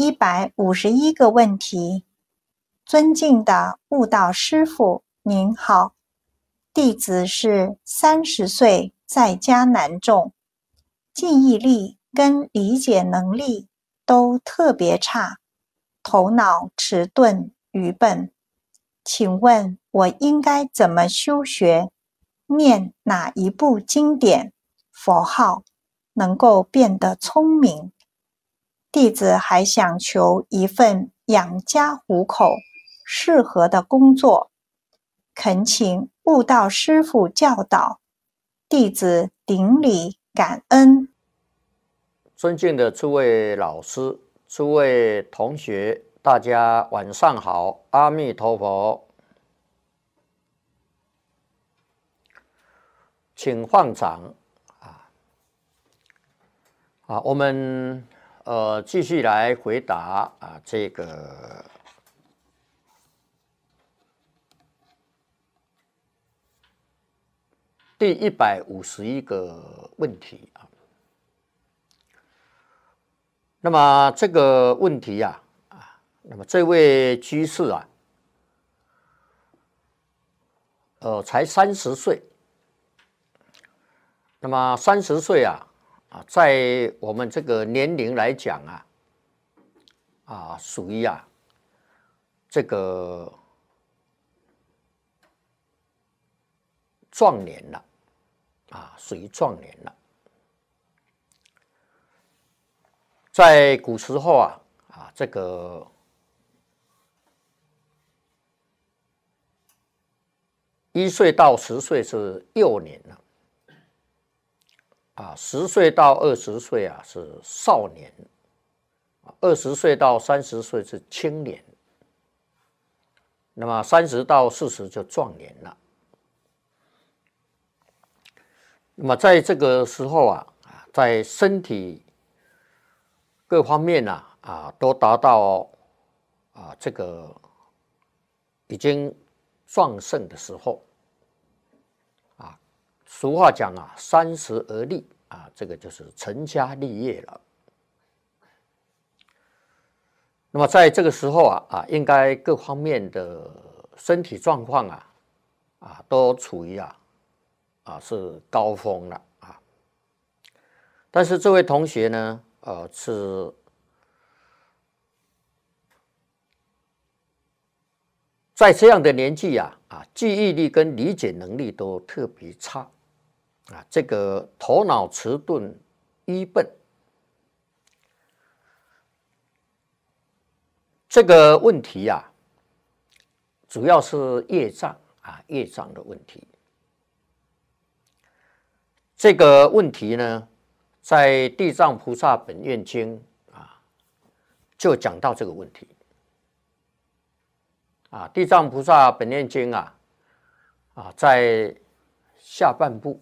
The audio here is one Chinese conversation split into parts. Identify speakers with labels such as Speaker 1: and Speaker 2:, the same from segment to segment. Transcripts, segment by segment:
Speaker 1: 一百五十一个问题，尊敬的悟道师傅，您好，弟子是三十岁，在家难种，记忆力跟理解能力都特别差，头脑迟钝愚笨，请问我应该怎么修学，念哪一部经典佛号，能够变得聪明？弟子还想求一份养家糊口、适合的工作，恳请悟道师傅教导。弟子顶礼感恩。
Speaker 2: 尊敬的诸位老师、诸位同学，大家晚上好！阿弥陀佛，请放掌。啊啊，我们。呃，继续来回答啊，这个第一百五十一个问题啊。那么这个问题呀，啊，那么这位居士啊，呃，才三十岁。那么三十岁啊。啊，在我们这个年龄来讲啊，啊，属于啊，这个壮年了，啊，属于壮年了。在古时候啊，啊，这个一岁到十岁是幼年了。啊，十岁到二十岁啊是少年，啊，二十岁到三十岁是青年。那么三十到四十就壮年了。那么在这个时候啊啊，在身体各方面呢啊都达到啊这个已经壮盛的时候。俗话讲啊，三十而立啊，这个就是成家立业了。那么在这个时候啊啊，应该各方面的身体状况啊啊，都处于啊啊是高峰了啊。但是这位同学呢，呃，是在这样的年纪呀啊，记忆力跟理解能力都特别差。啊，这个头脑迟钝、愚笨这个问题呀，主要是业障啊，业障的问题。这个问题呢，在《地藏菩萨本愿经》啊，就讲到这个问题。啊，《地藏菩萨本愿经》啊，啊，在下半部。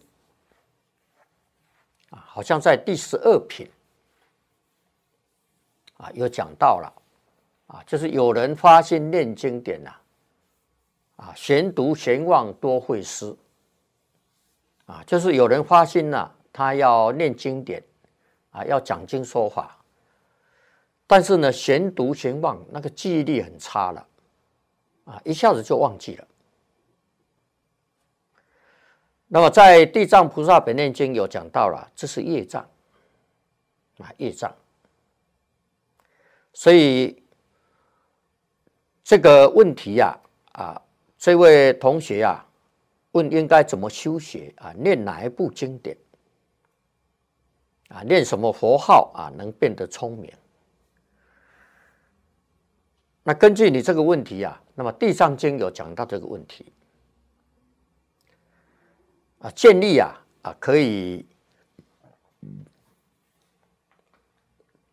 Speaker 2: 好像在第十二品，啊，有讲到了，啊，就是有人发心念经典呐，啊，闲读闲忘多会失，啊，就是有人发心呢，他要念经典，啊，要讲经说法，但是呢，闲读闲忘，那个记忆力很差了，啊，一下子就忘记了。那么，在《地藏菩萨本愿经》有讲到了，这是业障啊，业障。所以这个问题呀，啊，这位同学啊，问应该怎么修学啊，念哪一部经典？啊，念什么佛号啊，能变得聪明？那根据你这个问题啊，那么《地藏经》有讲到这个问题。啊，建立啊啊，可以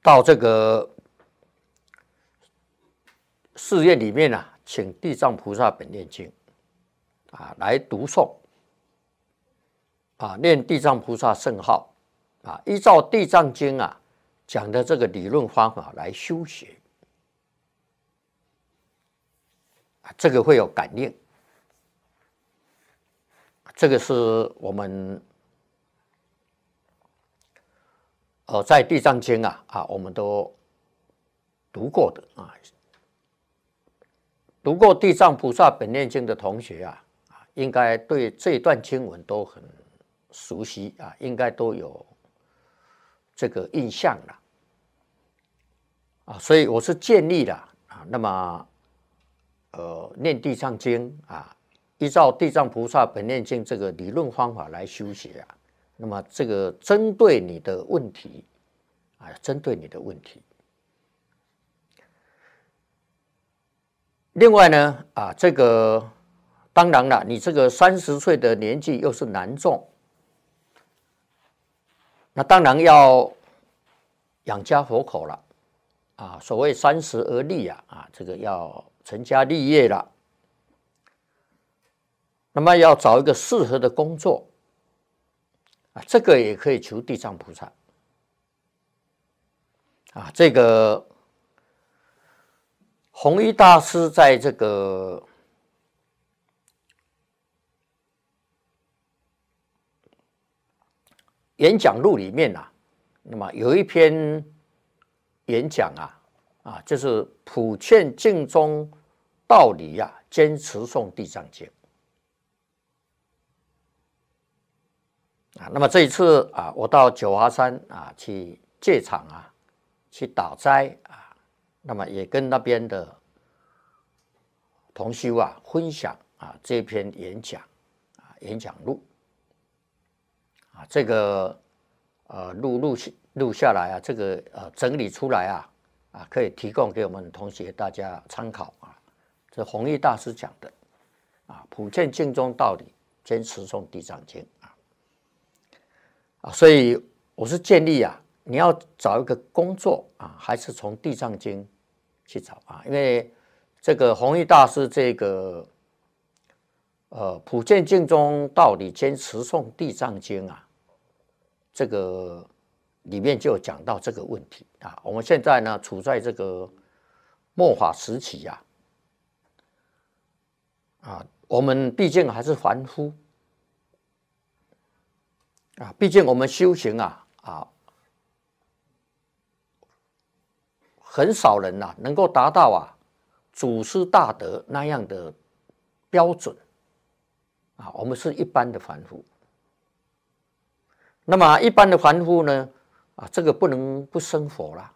Speaker 2: 到这个寺院里面啊，请地藏菩萨本愿经啊来读诵，啊念地藏菩萨圣号，啊依照地藏经啊讲的这个理论方法来修学，啊这个会有感应。这个是我们，呃，在《地藏经》啊啊，我们都读过的啊，读过《地藏菩萨本愿经》的同学啊啊，应该对这一段经文都很熟悉啊，应该都有这个印象了啊。所以我是建议了啊，那么呃，念《地藏经》啊。依照地藏菩萨本愿经这个理论方法来修行啊，那么这个针对你的问题，啊，针对你的问题。另外呢，啊，这个当然了，你这个三十岁的年纪又是男众，那当然要养家活口了，啊，所谓三十而立呀，啊，这个要成家立业了。那么要找一个适合的工作啊，这个也可以求地藏菩萨啊。这个弘一大师在这个演讲录里面呐，那么有一篇演讲啊，啊，就是普劝净宗道理呀，坚持诵地藏经。啊，那么这一次啊，我到九华山啊去借场啊，去倒斋啊，那么也跟那边的同修啊分享啊这篇演讲啊演讲录啊，这个呃录录录下来啊，这个呃整理出来啊啊可以提供给我们同学大家参考啊。这弘一大师讲的啊，普见净宗道理，坚持诵地藏经。啊，所以我是建议啊，你要找一个工作啊，还是从《地藏经》去找啊，因为这个弘一大师这个呃《普见经》中到理坚持诵《地藏经》啊，这个里面就讲到这个问题啊。我们现在呢处在这个末法时期呀，啊，我们毕竟还是凡夫。毕竟我们修行啊啊，很少人呐能够达到啊祖师大德那样的标准啊。我们是一般的凡夫。那么一般的凡夫呢啊，这个不能不生活了。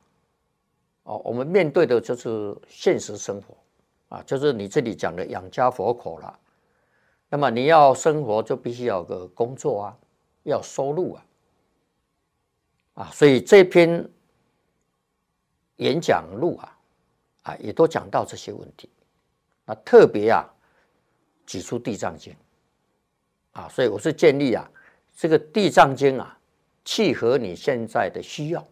Speaker 2: 哦，我们面对的就是现实生活啊，就是你这里讲的养家活口了。那么你要生活，就必须有个工作啊。要收录啊，啊，所以这篇演讲录啊，啊，也都讲到这些问题。那特别啊，举出《地藏经》啊，所以我是建议啊，这个《地藏经》啊，契合你现在的需要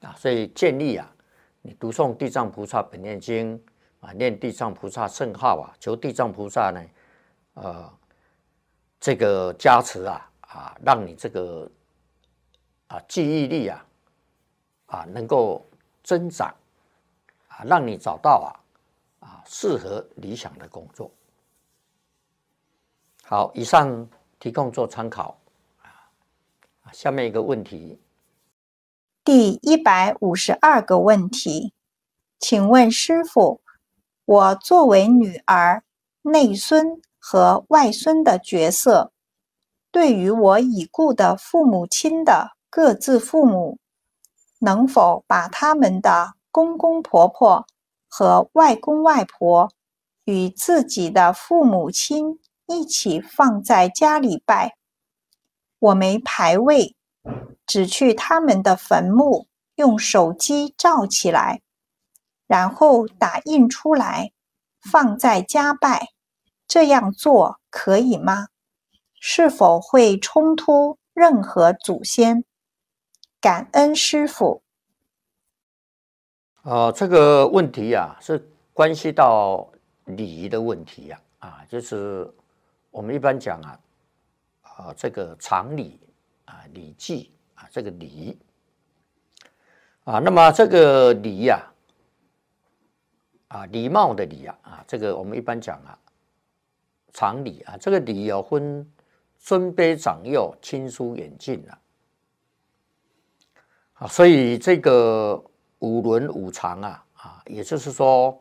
Speaker 2: 啊，所以建议啊，你读诵《地藏菩萨本愿经》啊，念地藏菩萨圣号啊，求地藏菩萨呢，呃，这个加持啊。啊，让你这个啊记忆力啊啊能够增长啊，让你找到啊啊适合理想的工作。好，以上提供做参考啊。下面一个问题，
Speaker 1: 第一百五十二个问题，请问师傅，我作为女儿、内孙和外孙的角色。对于我已故的父母亲的各自父母，能否把他们的公公婆婆和外公外婆与自己的父母亲一起放在家里拜？我没牌位，只去他们的坟墓用手机照起来，然后打印出来放在家拜，这样做可以吗？是否会冲突任何祖先？感恩师傅。
Speaker 2: 啊，这个问题呀，是关系到礼仪的问题呀。啊，就是我们一般讲啊，啊，这个常礼啊，礼记啊，这个礼啊，那么这个礼呀，啊，礼貌的礼呀，啊，这个我们一般讲啊，常礼啊，这个礼要分。尊卑长幼，亲疏远近了。啊，所以这个五伦五常啊，啊，也就是说，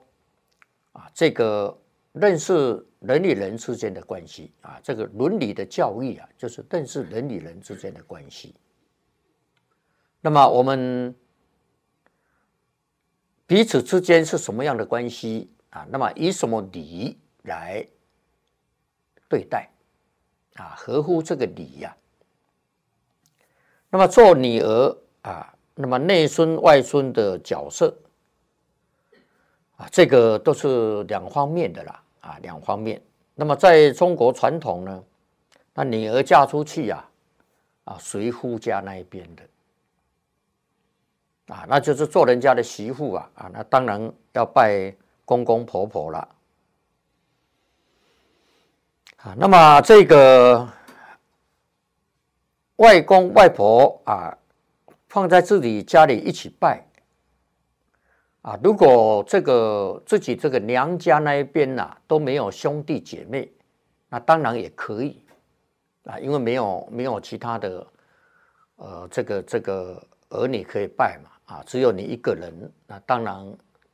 Speaker 2: 啊，这个认识人与人之间的关系啊，这个伦理的教育啊，就是认识人与人之间的关系。那么我们彼此之间是什么样的关系啊？那么以什么礼来对待？啊，合乎这个理呀。那么做女儿啊，那么内孙外孙的角色啊，这个都是两方面的啦，啊，两方面。那么在中国传统呢，那女儿嫁出去呀，啊，随夫家那一边的，啊，那就是做人家的媳妇啊，啊，那当然要拜公公婆婆了。
Speaker 1: 啊，那么这
Speaker 2: 个外公外婆啊，放在自己家里一起拜。啊，如果这个自己这个娘家那一边呐都没有兄弟姐妹，那当然也可以啊，因为没有没有其他的呃，这个这个儿女可以拜嘛啊，只有你一个人，那当然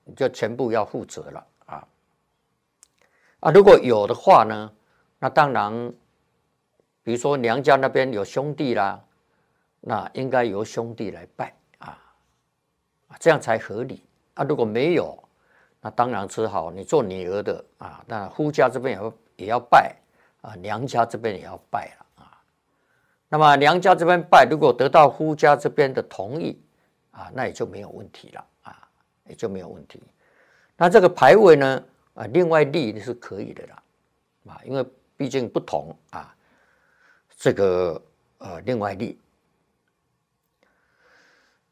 Speaker 2: 你就全部要负责了啊啊，如果有的话呢？那当然，比如说娘家那边有兄弟啦，那应该由兄弟来拜啊，这样才合理啊。如果没有，那当然只好你做女儿的啊，那夫家这边也要也要拜啊，娘家这边也要拜了啊。那么娘家这边拜，如果得到夫家这边的同意啊，那也就没有问题了啊，也就没有问题。那这个牌位呢，啊，另外立是可以的啦，啊，因为。毕竟不同啊，这个呃另外例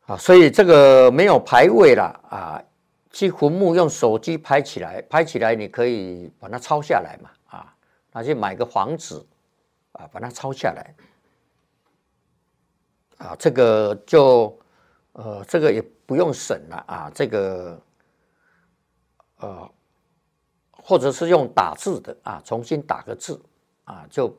Speaker 2: 啊，所以这个没有排位了啊，去坟墓用手机拍起来，拍起来你可以把它抄下来嘛，啊，拿去买个黄纸，啊，把它抄下来，啊，这个就呃这个也不用审了啊，这个呃。或者是用打字的啊，重新打个字啊，就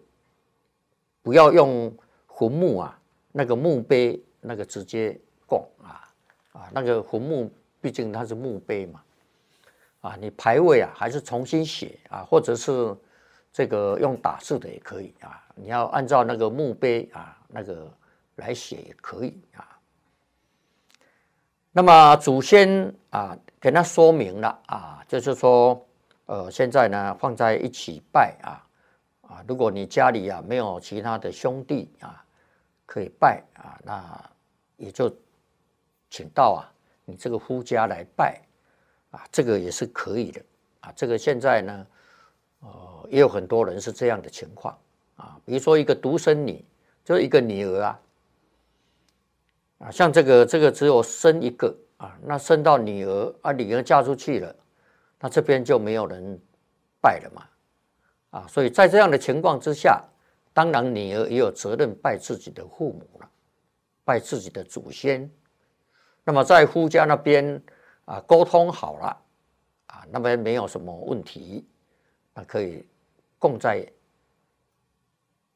Speaker 2: 不要用坟墓啊，那个墓碑那个直接供啊啊，那个坟墓毕竟它是墓碑嘛啊，你排位啊还是重新写啊，或者是这个用打字的也可以啊，你要按照那个墓碑啊那个来写也可以啊。那么祖先啊给他说明了啊，就是说。呃，现在呢，放在一起拜啊啊！如果你家里啊没有其他的兄弟啊，可以拜啊，那也就请到啊你这个夫家来拜啊，这个也是可以的啊。这个现在呢，呃，也有很多人是这样的情况啊。比如说一个独生女，就一个女儿啊啊，像这个这个只有生一个啊，那生到女儿啊，女儿嫁出去了。那这边就没有人拜了嘛？啊，所以在这样的情况之下，当然女儿也有责任拜自己的父母了，拜自己的祖先。那么在夫家那边啊，沟通好了啊，那边没有什么问题，那可以供在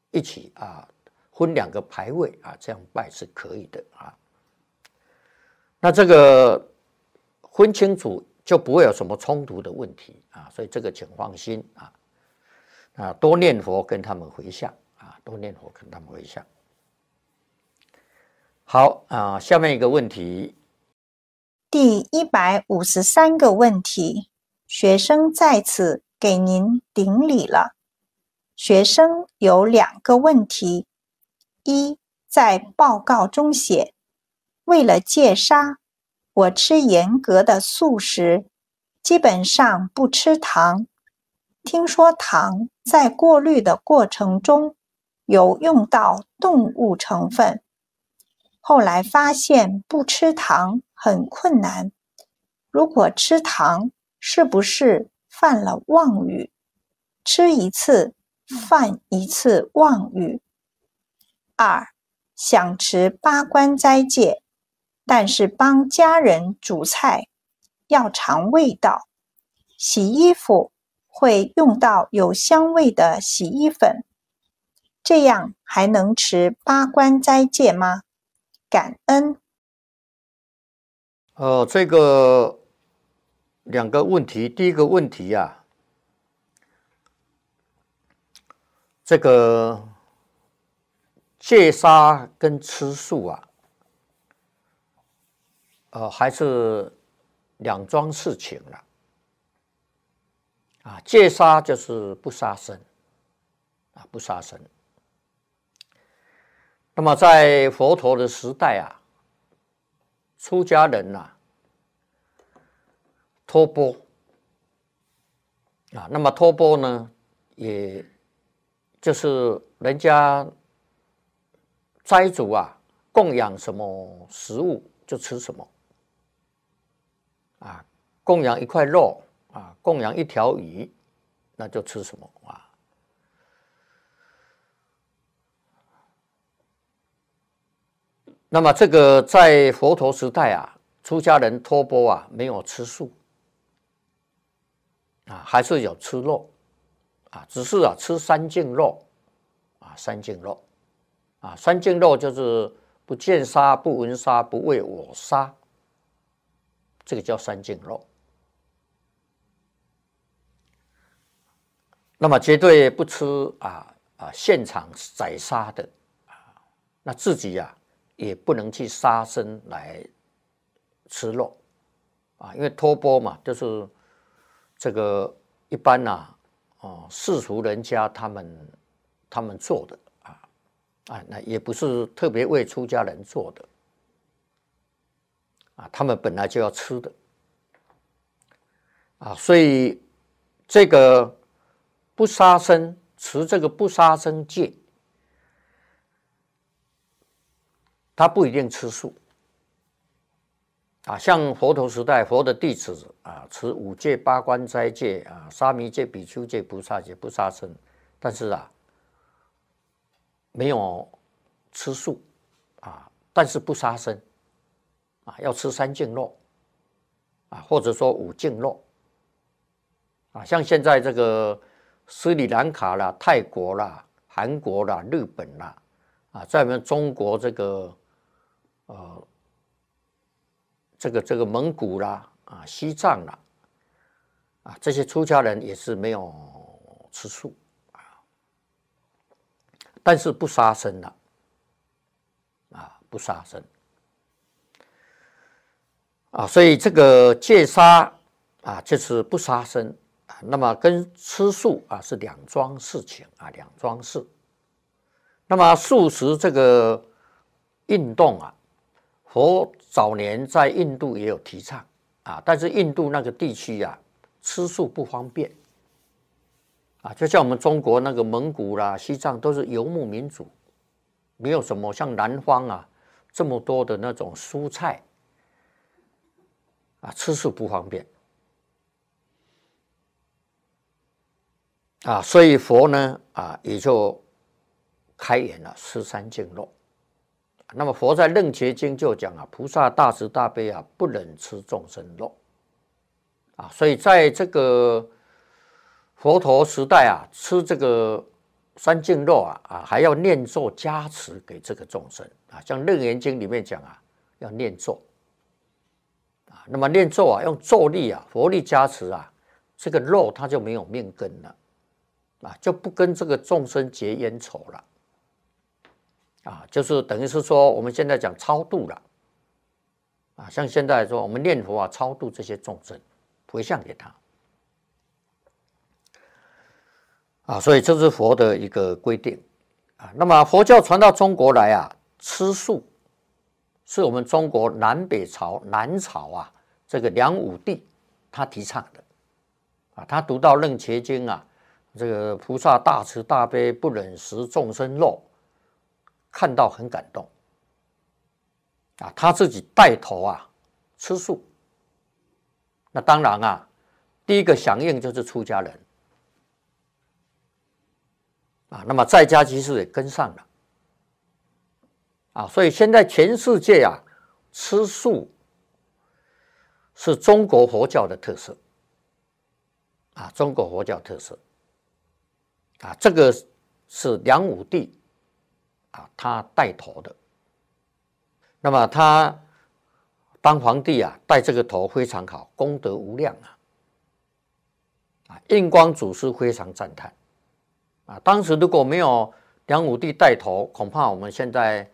Speaker 2: 一起啊，分两个牌位啊，这样拜是可以的啊。那这个分清楚。就不会有什么冲突的问题啊，所以这个请放心啊啊！多念佛，跟他们回向啊，多念佛，跟他们回向。好啊，下面一个问题，
Speaker 1: 第一百五十三个问题，学生在此给您顶礼了。学生有两个问题：一，在报告中写，为了戒杀。我吃严格的素食，基本上不吃糖。听说糖在过滤的过程中有用到动物成分，后来发现不吃糖很困难。如果吃糖，是不是犯了妄语？吃一次犯一次妄语。二，想持八关斋戒。但是帮家人煮菜要尝味道，洗衣服会用到有香味的洗衣粉，这样还能持八关斋戒吗？感恩。
Speaker 2: 呃，这个两个问题，第一个问题呀，这个戒杀跟吃素啊。呃，还是两桩事情了啊！戒杀就是不杀生啊，不杀生。那么在佛陀的时代啊，出家人呐，托钵啊，那么托钵呢，也就是人家斋主啊，供养什么食物就吃什么。供养一块肉啊，供养一条鱼，那就吃什么啊？那么这个在佛陀时代啊，出家人托钵啊，没有吃素啊，还是有吃肉啊，只是啊吃三净肉啊，三净肉啊，三净肉就是不见杀、不闻杀、不为我杀，这个叫三净肉。那么绝对不吃啊啊现场宰杀的啊，那自己呀也不能去杀生来吃肉啊，因为托钵嘛，就是这个一般呐哦世俗人家他们他们做的啊啊那也不是特别为出家人做的啊，他们本来就要吃的啊，所以这个。不杀生，持这个不杀生戒，他不一定吃素啊。像佛陀时代，佛的弟子啊，持五戒、八关斋戒啊，沙弥戒、比丘戒、菩萨戒不杀生，但是啊，没有吃素啊，但是不杀生啊，要吃三净肉啊，或者说五净肉啊。像现在这个。斯里兰卡啦、泰国啦、韩国啦、日本啦，啊，在我们中国这个，呃，这个这个蒙古啦、啊西藏啦，啊，这些出家人也是没有吃素啊，但是不杀生的，啊，不杀生，啊，所以这个戒杀啊，就是不杀生。那么跟吃素啊是两桩事情啊两桩事。那么素食这个运动啊，佛早年在印度也有提倡啊，但是印度那个地区啊，吃素不方便啊，就像我们中国那个蒙古啦、西藏都是游牧民族，没有什么像南方啊这么多的那种蔬菜啊，吃素不方便。啊，所以佛呢，啊，也就开演了十三净肉。那么佛在《楞严经》就讲啊，菩萨大慈大悲啊，不能吃众生肉。啊，所以在这个佛陀时代啊，吃这个三净肉啊，啊，还要念咒加持给这个众生啊。像《楞严经》里面讲啊，要念咒啊。那么念咒啊，用咒力啊、佛力加持啊，这个肉它就没有命根了。啊，就不跟这个众生结冤仇了，啊，就是等于是说我们现在讲超度了，啊，像现在说我们念佛啊，超度这些众生，回向给他，啊，所以这是佛的一个规定，啊，那么佛教传到中国来啊，吃素是我们中国南北朝南朝啊，这个梁武帝他提倡的，啊，他读到《楞伽经》啊。这个菩萨大慈大悲，不忍食众生肉，看到很感动啊！他自己带头啊，吃素。那当然啊，第一个响应就是出家人啊，那么在家其实也跟上了啊。所以现在全世界啊，吃素是中国佛教的特色啊，中国佛教特色。啊，这个是梁武帝啊，他带头的。那么他当皇帝啊，带这个头非常好，功德无量啊！啊，印光祖师非常赞叹啊。当时如果没有梁武帝带头，恐怕我们现在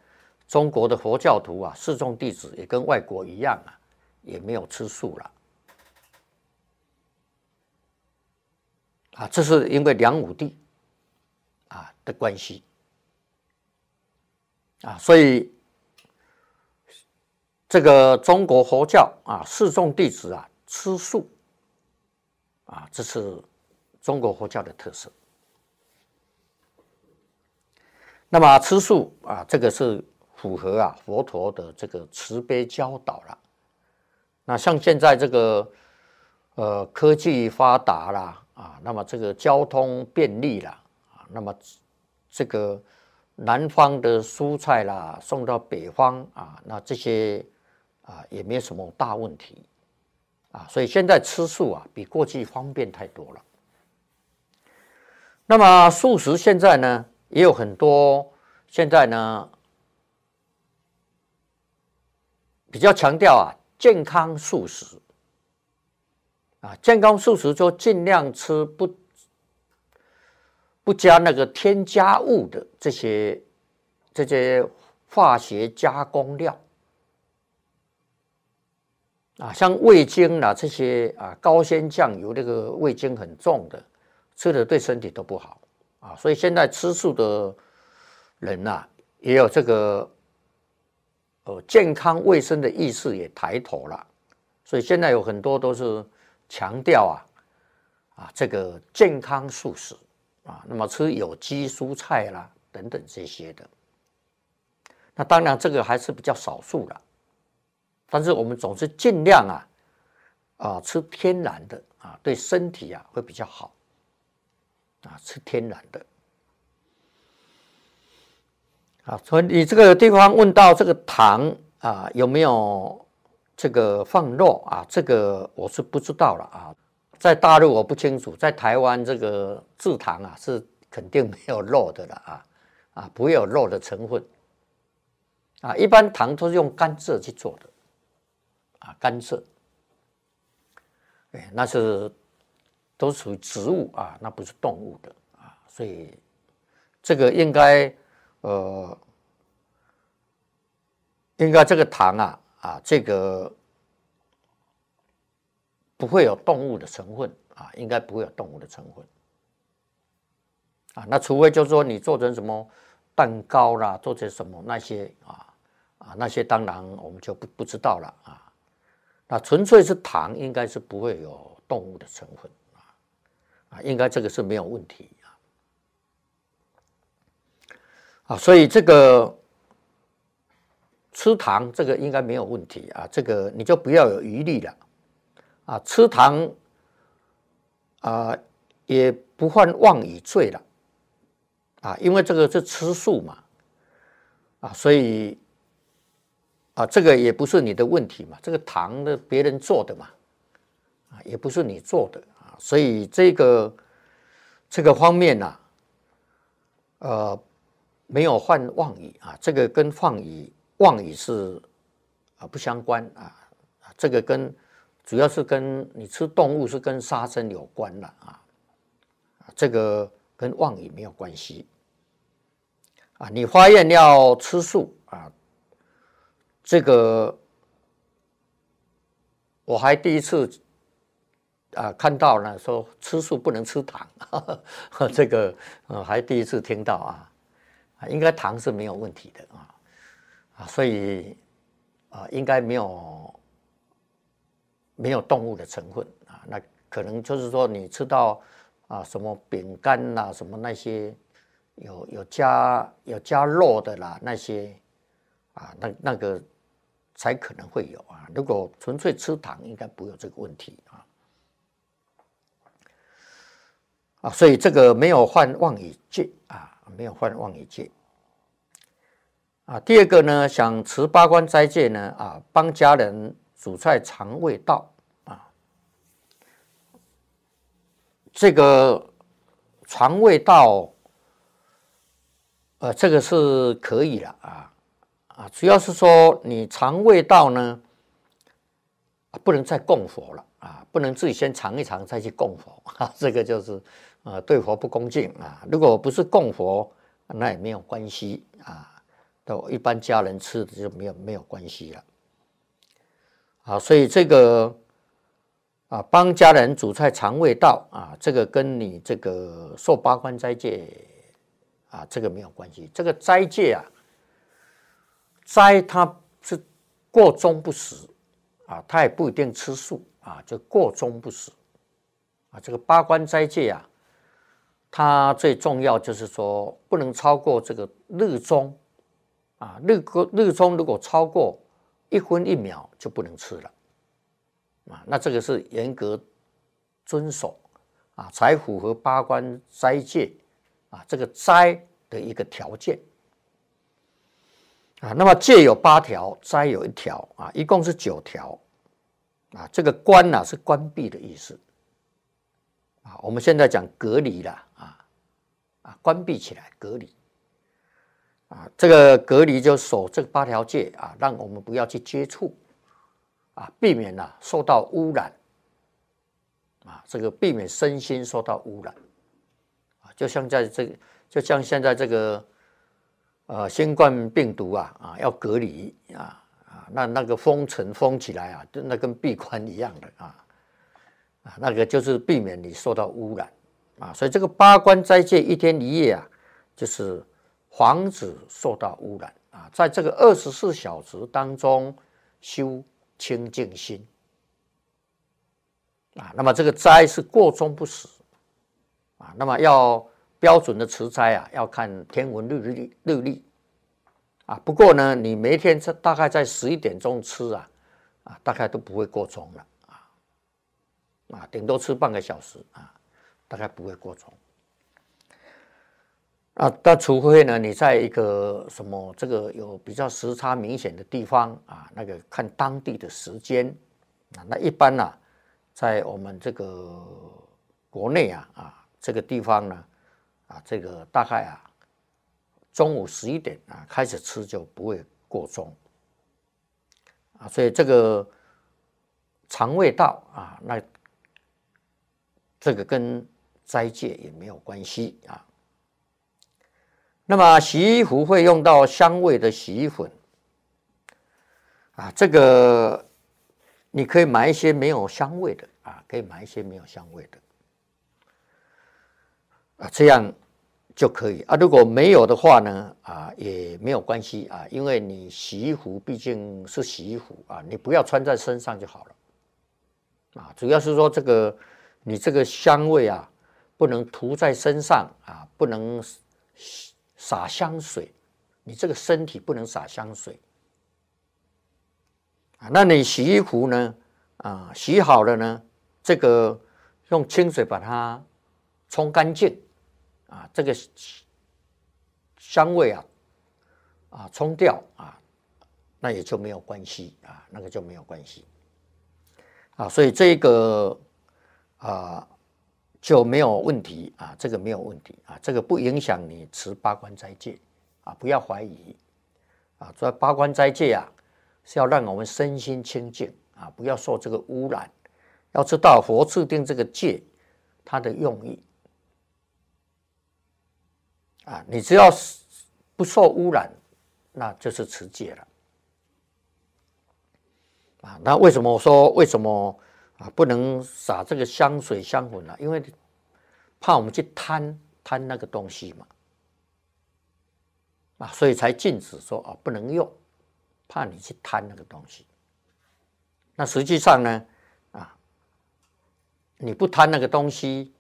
Speaker 2: 中国的佛教徒啊，四众弟子也跟外国一样啊，也没有吃素了。啊，这是因为梁武帝。的关系啊，所以这个中国佛教啊，四众弟子啊，吃素啊，这是中国佛教的特色。那么吃素啊，这个是符合啊佛陀的这个慈悲教导了。那像现在这个呃科技发达了啊，那么这个交通便利了啊，那么。这个南方的蔬菜啦，送到北方啊，那这些啊也没有什么大问题啊，所以现在吃素啊比过去方便太多了。那么素食现在呢也有很多，现在呢比较强调啊健康素食啊，健康素食就尽量吃不。不加那个添加物的这些、这些化学加工料啊，像味精啦这些啊，高鲜酱油那个味精很重的，吃的对身体都不好啊。所以现在吃素的人呐，也有这个呃健康卫生的意识也抬头了，所以现在有很多都是强调啊啊这个健康素食。啊，那么吃有机蔬菜啦，等等这些的，那当然这个还是比较少数的，但是我们总是尽量啊，啊吃天然的啊，对身体啊会比较好，啊吃天然的，啊以你这个地方问到这个糖啊有没有这个放肉啊，这个我是不知道了啊。在大陆我不清楚，在台湾这个制糖啊是肯定没有肉的了啊啊，没有肉的成分啊，一般糖都是用甘蔗去做的啊，甘蔗哎，那是都属于植物啊，那不是动物的啊，所以这个应该呃，应该这个糖啊啊这个。不会有动物的成分啊，应该不会有动物的成分啊。那除非就说你做成什么蛋糕啦，做成什么那些啊啊那些，当然我们就不不知道了啊。那纯粹是糖，应该是不会有动物的成分啊啊，应该这个是没有问题啊。啊，所以这个吃糖这个应该没有问题啊，这个你就不要有疑虑了。啊，吃糖，啊，也不犯妄语罪了，啊，因为这个是吃素嘛，啊，所以，啊，这个也不是你的问题嘛，这个糖的别人做的嘛，啊，也不是你做的啊，所以这个这个方面呢，呃，没有犯妄语啊，这个跟妄语妄语是啊不相关啊，这个跟。主要是跟你吃动物是跟杀生有关的啊，这个跟妄语没有关系啊。你发愿要吃素啊，这个我还第一次啊看到呢，说吃素不能吃糖，这个嗯还第一次听到啊，啊应该糖是没有问题的啊啊，所以啊应该没有。没有动物的成分啊，那可能就是说你吃到啊什么饼干啦，什么那些有有加有加肉的啦那些啊，那那个才可能会有啊。如果纯粹吃糖，应该不会有这个问题啊。啊，所以这个没有患妄远戒啊，没有患妄远戒啊。第二个呢，想持八关斋戒呢啊，帮家人。主菜肠胃道啊，这个肠胃道，呃，这个是可以了啊啊，主要是说你肠胃道呢，不能再供佛了啊，不能自己先尝一尝再去供佛 啊，这个就是啊，对佛不恭敬啊。如果不是供佛，那也没有关系啊，都一般家人吃的就没有没有关系了。啊，所以这个啊，帮家人煮菜尝味道啊，这个跟你这个受八关斋戒啊，这个没有关系。这个斋戒啊，斋他是过中不食啊，他也不一定吃素啊，就过中不食啊。这个八关斋戒啊，它最重要就是说不能超过这个日中啊，日日中如果超过。一分一秒就不能吃了啊！那这个是严格遵守啊，才符合八关斋戒啊，这个斋的一个条件啊。那么戒有八条，斋有一条啊，一共是九条啊。这个关呢是关闭的意思啊。我们现在讲隔离了啊啊，关闭起来隔离。啊，这个隔离就守这八条戒啊，让我们不要去接触啊，避免了受到污染啊，这个避免身心受到污染啊，就像在这，就像现在这个呃新冠病毒啊啊要隔离啊啊，那那个封城封起来啊，那跟闭关一样的啊啊，那个就是避免你受到污染啊，所以这个八关斋戒一天一夜啊，就是。防止受到污染啊，在这个二十四小时当中修清净心啊，那么这个斋是过中不死啊，那么要标准的持斋啊，要看天文日历日历啊。不过呢，你每天在大概在十一点钟吃啊，啊，大概都不会过中了啊，啊，顶多吃半个小时啊，大概不会过中。啊，那除非呢，你在一个什么这个有比较时差明显的地方啊，那个看当地的时间啊，那一般呢，在我们这个国内啊啊这个地方呢啊，这个大概啊中午十一点啊开始吃就不会过重啊，所以这个肠胃道啊，那这个跟斋戒也没有关系啊。那么洗衣服会用到香味的洗衣粉啊，这个你可以买一些没有香味的啊，可以买一些没有香味的啊，这样就可以啊。如果没有的话呢，啊也没有关系啊，因为你洗衣服毕竟是洗衣服啊，你不要穿在身上就好了啊。主要是说这个你这个香味啊，不能涂在身上啊，不能。洒香水，你这个身体不能洒香水啊。那你洗衣服呢？啊，洗好了呢，这个用清水把它冲干净啊，这个香味啊，啊，冲掉啊，那也就没有关系啊，那个就没有关系啊。所以这个啊。就没有问题啊，这个没有问题啊，这个不影响你持八关斋戒啊，不要怀疑啊。这八关斋戒啊，是要让我们身心清净啊，不要受这个污染。要知道佛制定这个戒，它的用意啊，你只要是不受污染，那就是持戒了啊。那为什么我说为什么？啊，不能撒这个香水香粉了，因为怕我们去贪贪那个东西嘛，啊，所以才禁止说啊不能用，怕你去贪那个东西。那实际上呢，啊，你不贪那个东西，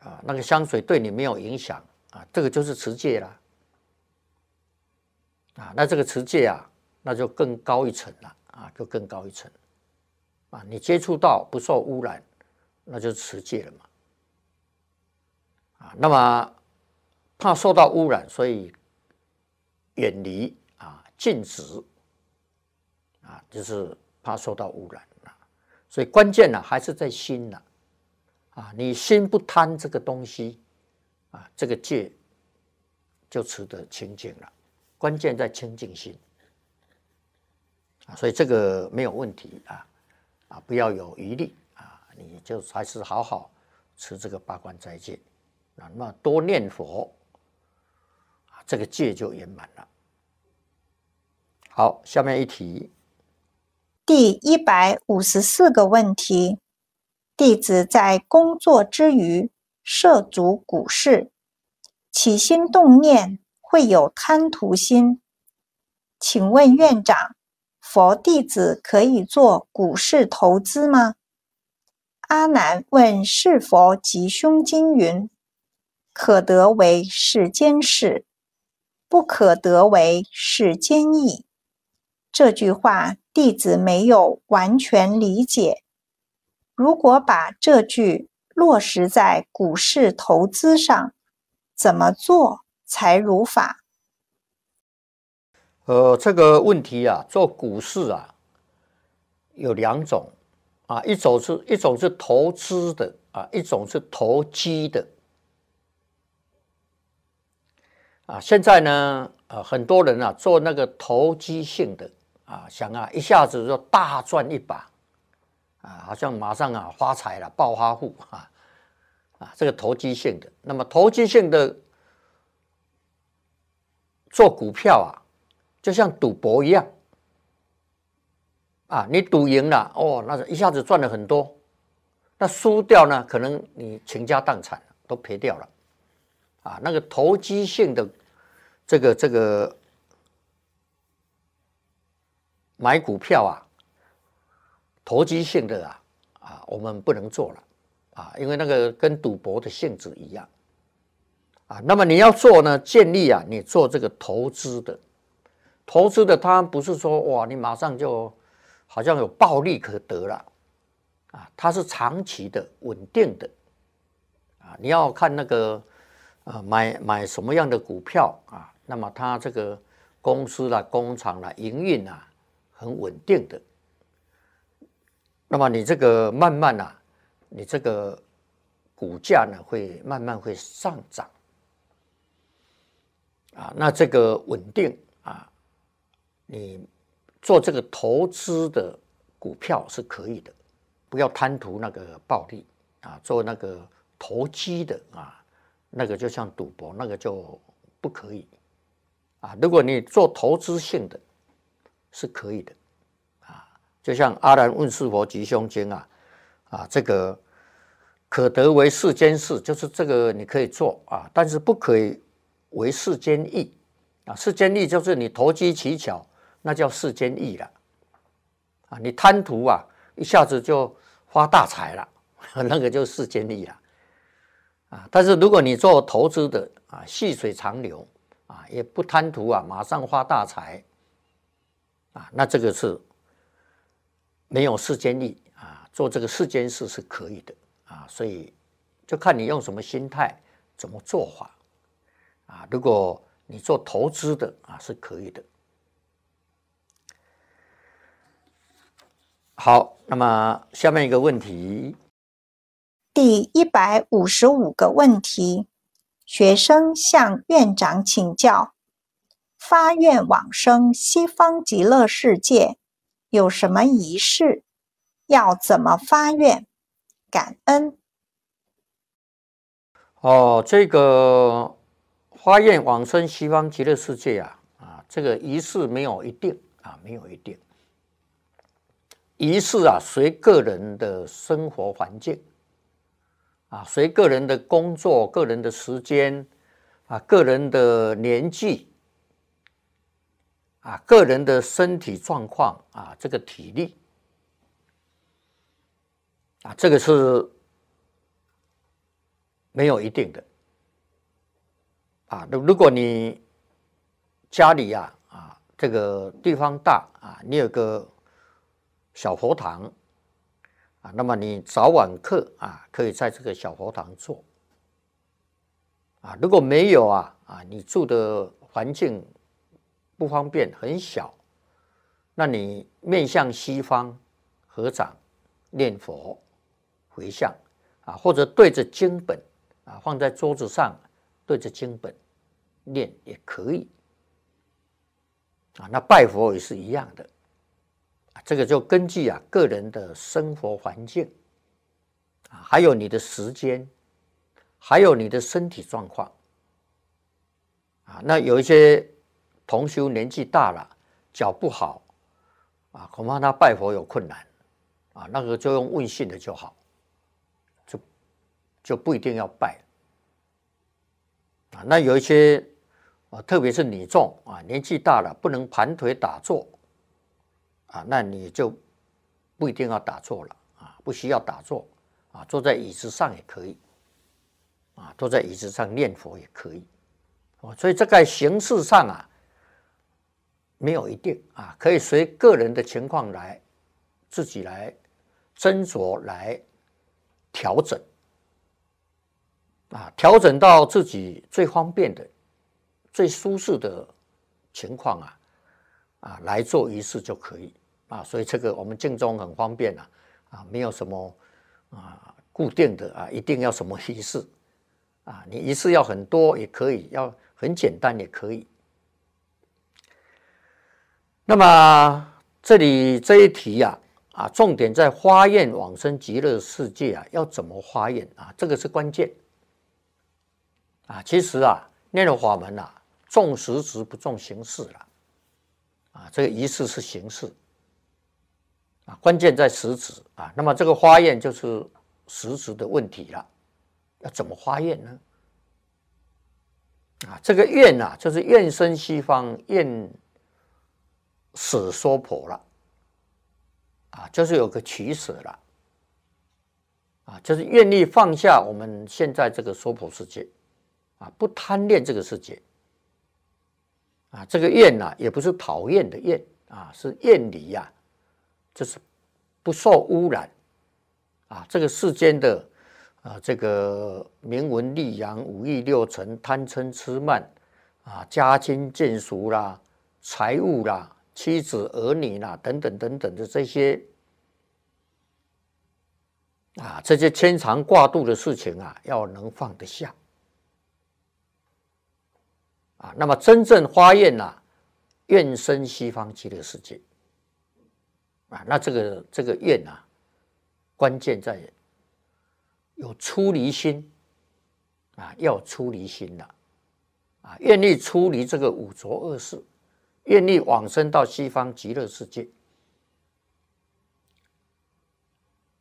Speaker 2: 啊，那个香水对你没有影响啊，这个就是持戒了，啊，那这个持戒啊，那就更高一层了，啊，就更高一层。啊，你接触到不受污染，那就持戒了嘛。啊，那么怕受到污染，所以远离啊，禁止啊，就是怕受到污染啊。所以关键呢还是在心呐。啊，你心不贪这个东西啊，这个戒就持得清净了。关键在清净心啊，所以这个没有问题啊。啊，不要有余力啊，你就还是好好持这个八关斋戒啊。那么多念佛啊，这个戒就圆满了。好，下面一题。
Speaker 1: 第一百五十四个问题：弟子在工作之余涉足股市，起心动念会有贪图心，请问院长。佛弟子可以做股市投资吗？阿难问是佛吉凶经云：“可得为世间事，不可得为世间意。”这句话弟子没有完全理解。如果把这句落实在股市投资上，怎么做才如法？
Speaker 2: 呃，这个问题啊，做股市啊，有两种啊，一种是，一种是投资的啊，一种是投机的啊。现在呢，呃，很多人啊，做那个投机性的啊，想啊，一下子就大赚一把啊，好像马上啊发财了，暴发户啊啊，这个投机性的，那么投机性的做股票啊。就像赌博一样，啊，你赌赢了，哦，那一下子赚了很多，那输掉呢，可能你倾家荡产，都赔掉了，啊，那个投机性的这个这个买股票啊，投机性的啊，啊，我们不能做了，啊，因为那个跟赌博的性质一样，啊，那么你要做呢，建立啊，你做这个投资的。投资的它不是说哇，你马上就好像有暴利可得了啊，它是长期的、稳定的啊。你要看那个呃，买买什么样的股票啊，那么它这个公司的工厂的营运啊很稳定的，那么你这个慢慢呐，你这个股价呢会慢慢会上涨啊。那这个稳定啊。你做这个投资的股票是可以的，不要贪图那个暴利啊！做那个投机的啊，那个就像赌博，那个就不可以啊。如果你做投资性的，是可以的啊。就像《阿兰问世佛吉凶经》啊啊，这个可得为世间事，就是这个你可以做啊，但是不可以为世间意。啊。世间利就是你投机取巧。那叫世间意了，啊，你贪图啊，一下子就发大财了，那个就世间意了，啊，但是如果你做投资的啊，细水长流啊，也不贪图啊，马上发大财，啊，那这个是没有世间意啊，做这个世间事是可以的啊，所以就看你用什么心态，怎么做法，啊，如果你做投资的啊，是可以的。好，那么下面一个问题，
Speaker 1: 第一百五十五个问题，学生向院长请教：发愿往生西方极乐世界有什么仪式？要怎么发愿？感恩。
Speaker 2: 哦，这个发愿往生西方极乐世界啊，啊，这个仪式没有一定啊，没有一定。一是啊，随个人的生活环境，啊，随个人的工作、个人的时间，啊，个人的年纪，啊，个人的身体状况，啊，这个体力，啊，这个是没有一定的。啊，如如果你家里呀，啊，这个地方大啊，你有个。小佛堂啊，那么你早晚课啊，可以在这个小佛堂做啊。如果没有啊啊，你住的环境不方便，很小，那你面向西方合掌念佛回向啊，或者对着经本啊，放在桌子上对着经本念也可以啊。那拜佛也是一样的。这个就根据啊个人的生活环境，啊，还有你的时间，还有你的身体状况，啊，那有一些同修年纪大了，脚不好，啊，恐怕他拜佛有困难，啊，那个就用问信的就好，就就不一定要拜，啊，那有一些啊，特别是女众啊，年纪大了不能盘腿打坐。啊，那你就不一定要打坐了啊，不需要打坐啊，坐在椅子上也可以啊，坐在椅子上念佛也可以哦，所以这个形式上啊，没有一定啊，可以随个人的情况来自己来斟酌来调整啊，调整到自己最方便的、最舒适的情况啊啊来做一次就可以。啊，所以这个我们敬宗很方便啊，啊，没有什么啊固定的啊，一定要什么仪式啊？你仪式要很多也可以，要很简单也可以。那么这里这一题呀，啊，重点在花宴往生极乐世界啊，要怎么花宴啊？这个是关键啊。其实啊，念佛法门啊，重实质不重形式了啊，这个仪式是形式。啊，关键在实质啊。那么这个花验就是实质的问题了，要怎么花验呢？啊，这个愿啊，就是愿生西方，愿死娑婆了。啊，就是有个取舍了。啊，就是愿意放下我们现在这个娑婆世界，啊，不贪恋这个世界。啊，这个愿呢，也不是讨厌的愿啊，是愿离呀。就是不受污染啊！这个世间的啊，这个名闻利养、五欲六尘、贪嗔痴慢啊，家亲眷属啦、财物啦、妻子儿女啦等等等等的这些啊，这些牵肠挂肚的事情啊，要能放得下啊。那么，真正发愿呐，愿生西方极乐世界。啊，那这个这个愿啊，关键在有出离心啊，要出离心的啊，愿力出离这个五浊恶世，愿力往生到西方极乐世界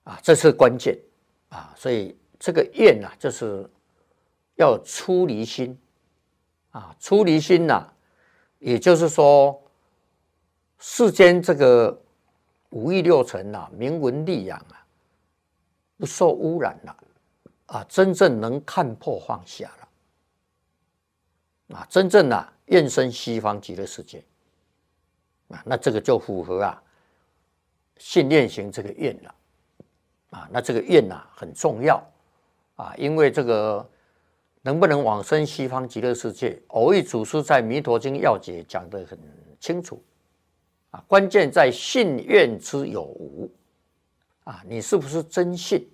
Speaker 2: 啊，这是关键啊，所以这个愿呐，就是要出离心啊，出离心呐，也就是说世间这个。五欲六尘呐，明文利养啊，不受污染了，啊，真正能看破放下了，啊，真正啊，愿生西方极乐世界，啊，那这个就符合啊，信练行这个愿了，啊，那这个愿啊很重要，啊，因为这个能不能往生西方极乐世界，偶遇祖师在《弥陀经要解》讲的很清楚。关键在信愿之有无，啊，你是不是真信？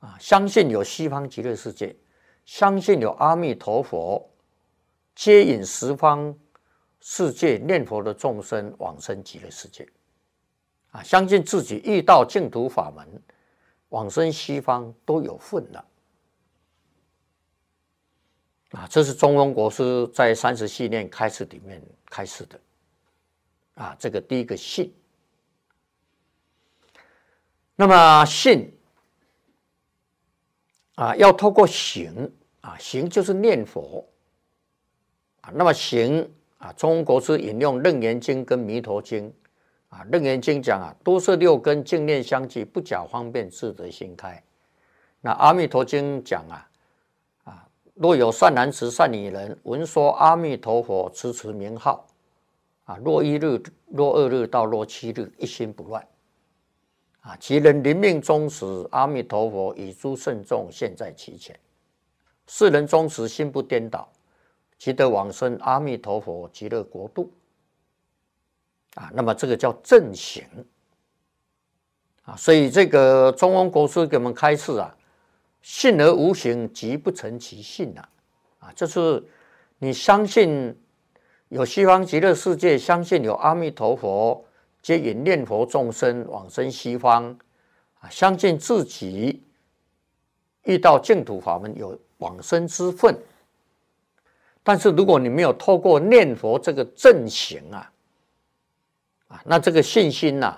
Speaker 2: 啊，相信有西方极乐世界，相信有阿弥陀佛接引十方世界念佛的众生往生极乐世界，啊，相信自己遇到净土法门往生西方都有份了，啊，这是中庸国师在三十系念开始里面开始的。啊，这个第一个信。那么信啊，要透过行啊，行就是念佛啊。那么行啊，中国是引用《楞严经》跟《弥陀经》啊，《楞严经》讲啊，都是六根净念相继，不假方便，自得心开。那《阿弥陀经》讲啊啊，若有善男子、善女人，闻说阿弥陀佛，持持名号。啊！若一日、若二日到若七日，一心不乱，啊，其人临命终时，阿弥陀佛以诸圣众现在其前，世人终时心不颠倒，即得往生阿弥陀佛极乐国度。啊，那么这个叫正行。啊，所以这个中翁国师给我们开示啊：信而无行，即不成其信了。啊，就是你相信。有西方极乐世界，相信有阿弥陀佛接引念佛众生往生西方啊！相信自己遇到净土法门有往生之分。但是如果你没有透过念佛这个正行啊，啊，那这个信心呐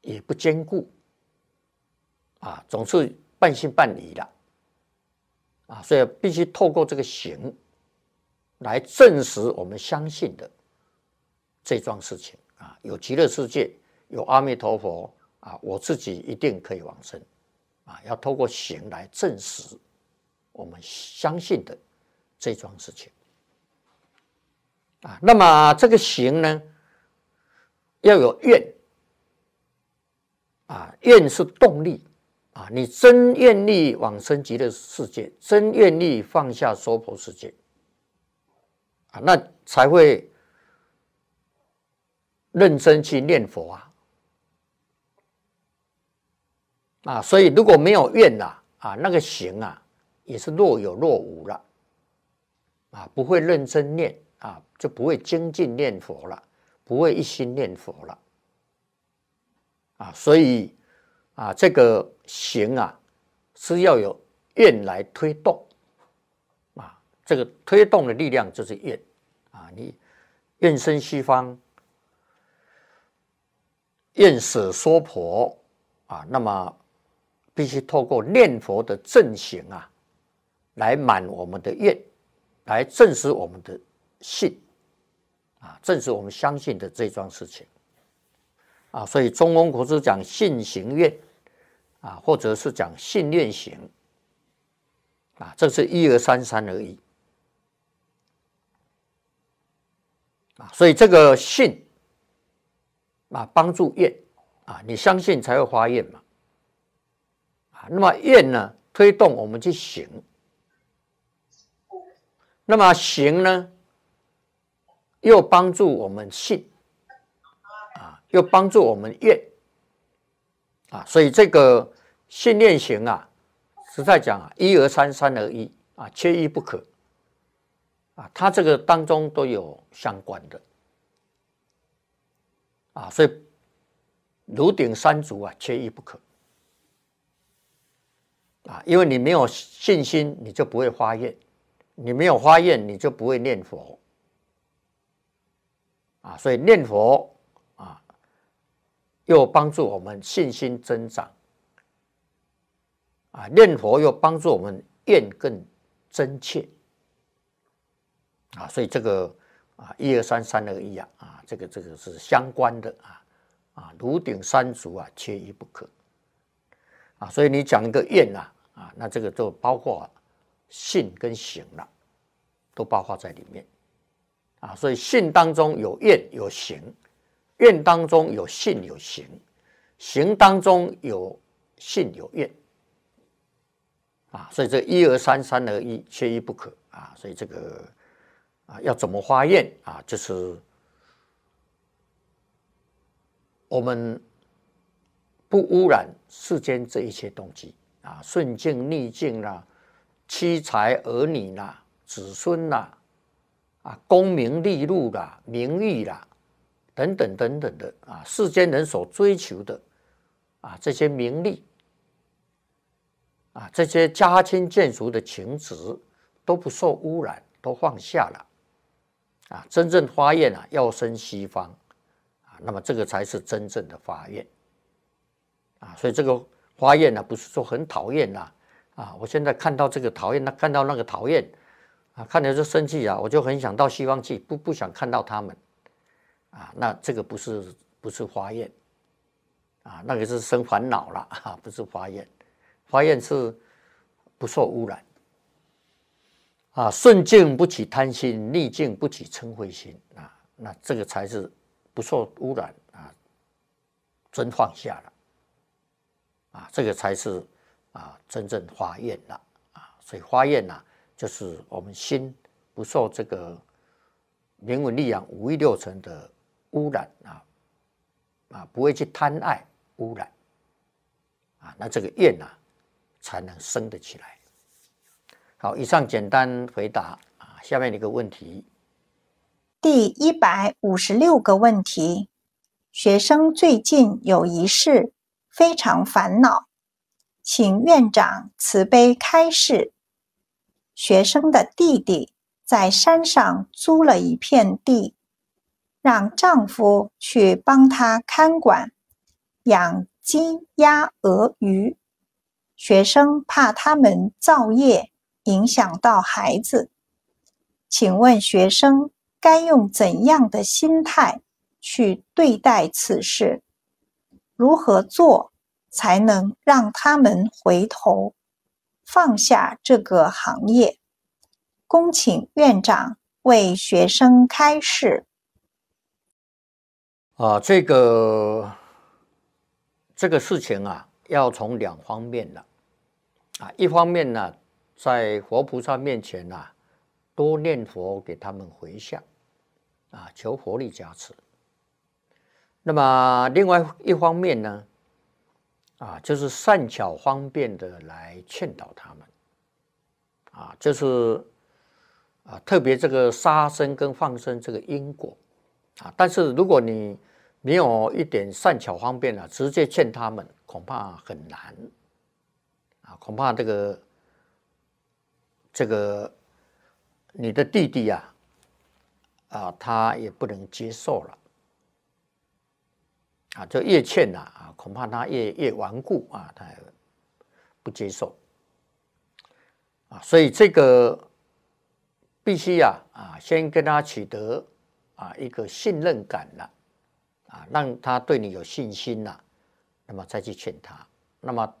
Speaker 2: 也不坚固啊，总是半信半疑的啊，所以必须透过这个行。来证实我们相信的这桩事情啊，有极乐世界，有阿弥陀佛啊，我自己一定可以往生啊。要透过行来证实我们相信的这桩事情啊。那么这个行呢，要有愿啊，愿是动力啊。你真愿意往生极乐世界，真愿意放下娑婆世界。那才会认真去念佛啊！啊，所以如果没有愿呐，啊，那个行啊，也是若有若无了，啊，不会认真念啊，就不会精进念佛了，不会一心念佛了，啊，所以啊，这个行啊，是要有愿来推动，啊，这个推动的力量就是愿。你愿生西方，愿舍娑婆啊，那么必须透过念佛的正行啊，来满我们的愿，来证实我们的信啊，证实我们相信的这桩事情啊。所以中庸国师讲信行愿啊，或者是讲信念行啊，这是一二三三而已。啊，所以这个信啊，帮助愿啊，你相信才会发愿嘛，啊，那么愿呢，推动我们去行，那么行呢，又帮助我们信，啊，又帮助我们愿，啊，所以这个信、念、行啊，实在讲啊，一而三，三而一啊，缺一不可。啊，它这个当中都有相关的啊，所以炉鼎三足啊，缺一不可啊。因为你没有信心，你就不会发愿；你没有发愿，你就不会念佛啊。所以念佛啊，又帮助我们信心增长啊，念佛又帮助我们愿更真切。啊，所以这个啊，一二三，三二一啊，啊，这个这个是相关的啊，啊，炉鼎三足啊，缺一不可啊。所以你讲一个愿呐，啊，那这个就包括信跟行了，都包括在里面啊。所以信当中有愿有行，愿当中有信有行，行当中有信有愿啊。所以这一二三，三二一，缺一不可啊。所以这个。啊，要怎么化验啊？就是我们不污染世间这一切东西啊，顺境逆境啦，妻财儿女啦，子孙啦，啊，功名利禄啦，名誉啦，等等等等的啊，世间人所追求的啊，这些名利啊，这些家亲眷属的情执都不受污染，都放下了。啊，真正发愿啊，要生西方，啊，那么这个才是真正的发愿，啊，所以这个发愿呢，不是说很讨厌啦，啊，我现在看到这个讨厌，那看到那个讨厌，啊，看着就生气啊，我就很想到西方去，不不想看到他们，啊，那这个不是不是发愿，啊，那个是生烦恼了啊，不是发愿，发愿是不受污染。啊，顺境不起贪心，逆境不起嗔恚心啊，那这个才是不受污染啊，真放下了啊，这个才是啊，真正发愿了啊，所以发愿呢，就是我们心不受这个灵魂力量五欲六尘的污染啊啊，不会去贪爱污染啊，那这个愿呢，才能升得起来。好，以上简单回答啊。下面一个问题，第
Speaker 1: 一百五十六个问题：学生最近有一事非常烦恼，请院长慈悲开示。学生的弟弟在山上租了一片地，让丈夫去帮他看管，养鸡、鸭、鹅、鱼。学生怕他们造业。影响到孩子，请问学生该用怎样的心态去对待此事？如何做才能让他们回头放下这个行业？恭请院长为学生开示。
Speaker 2: 啊，这个这个事情啊，要从两方面了啊，一方面呢。在佛菩萨面前呐，多念佛，给他们回向，啊，求佛力加持。那么另外一方面呢，啊，就是善巧方便的来劝导他们，啊，就是啊，特别这个杀生跟放生这个因果，啊，但是如果你没有一点善巧方便呢，直接劝他们，恐怕很难，啊，恐怕这个。这个你的弟弟呀，啊，他也不能接受了，啊，就叶倩呐，啊，恐怕他越越顽固啊，他不接受，啊，所以这个必须呀，啊，先跟他取得啊一个信任感了，啊，让他对你有信心了，那么再去劝他，那么。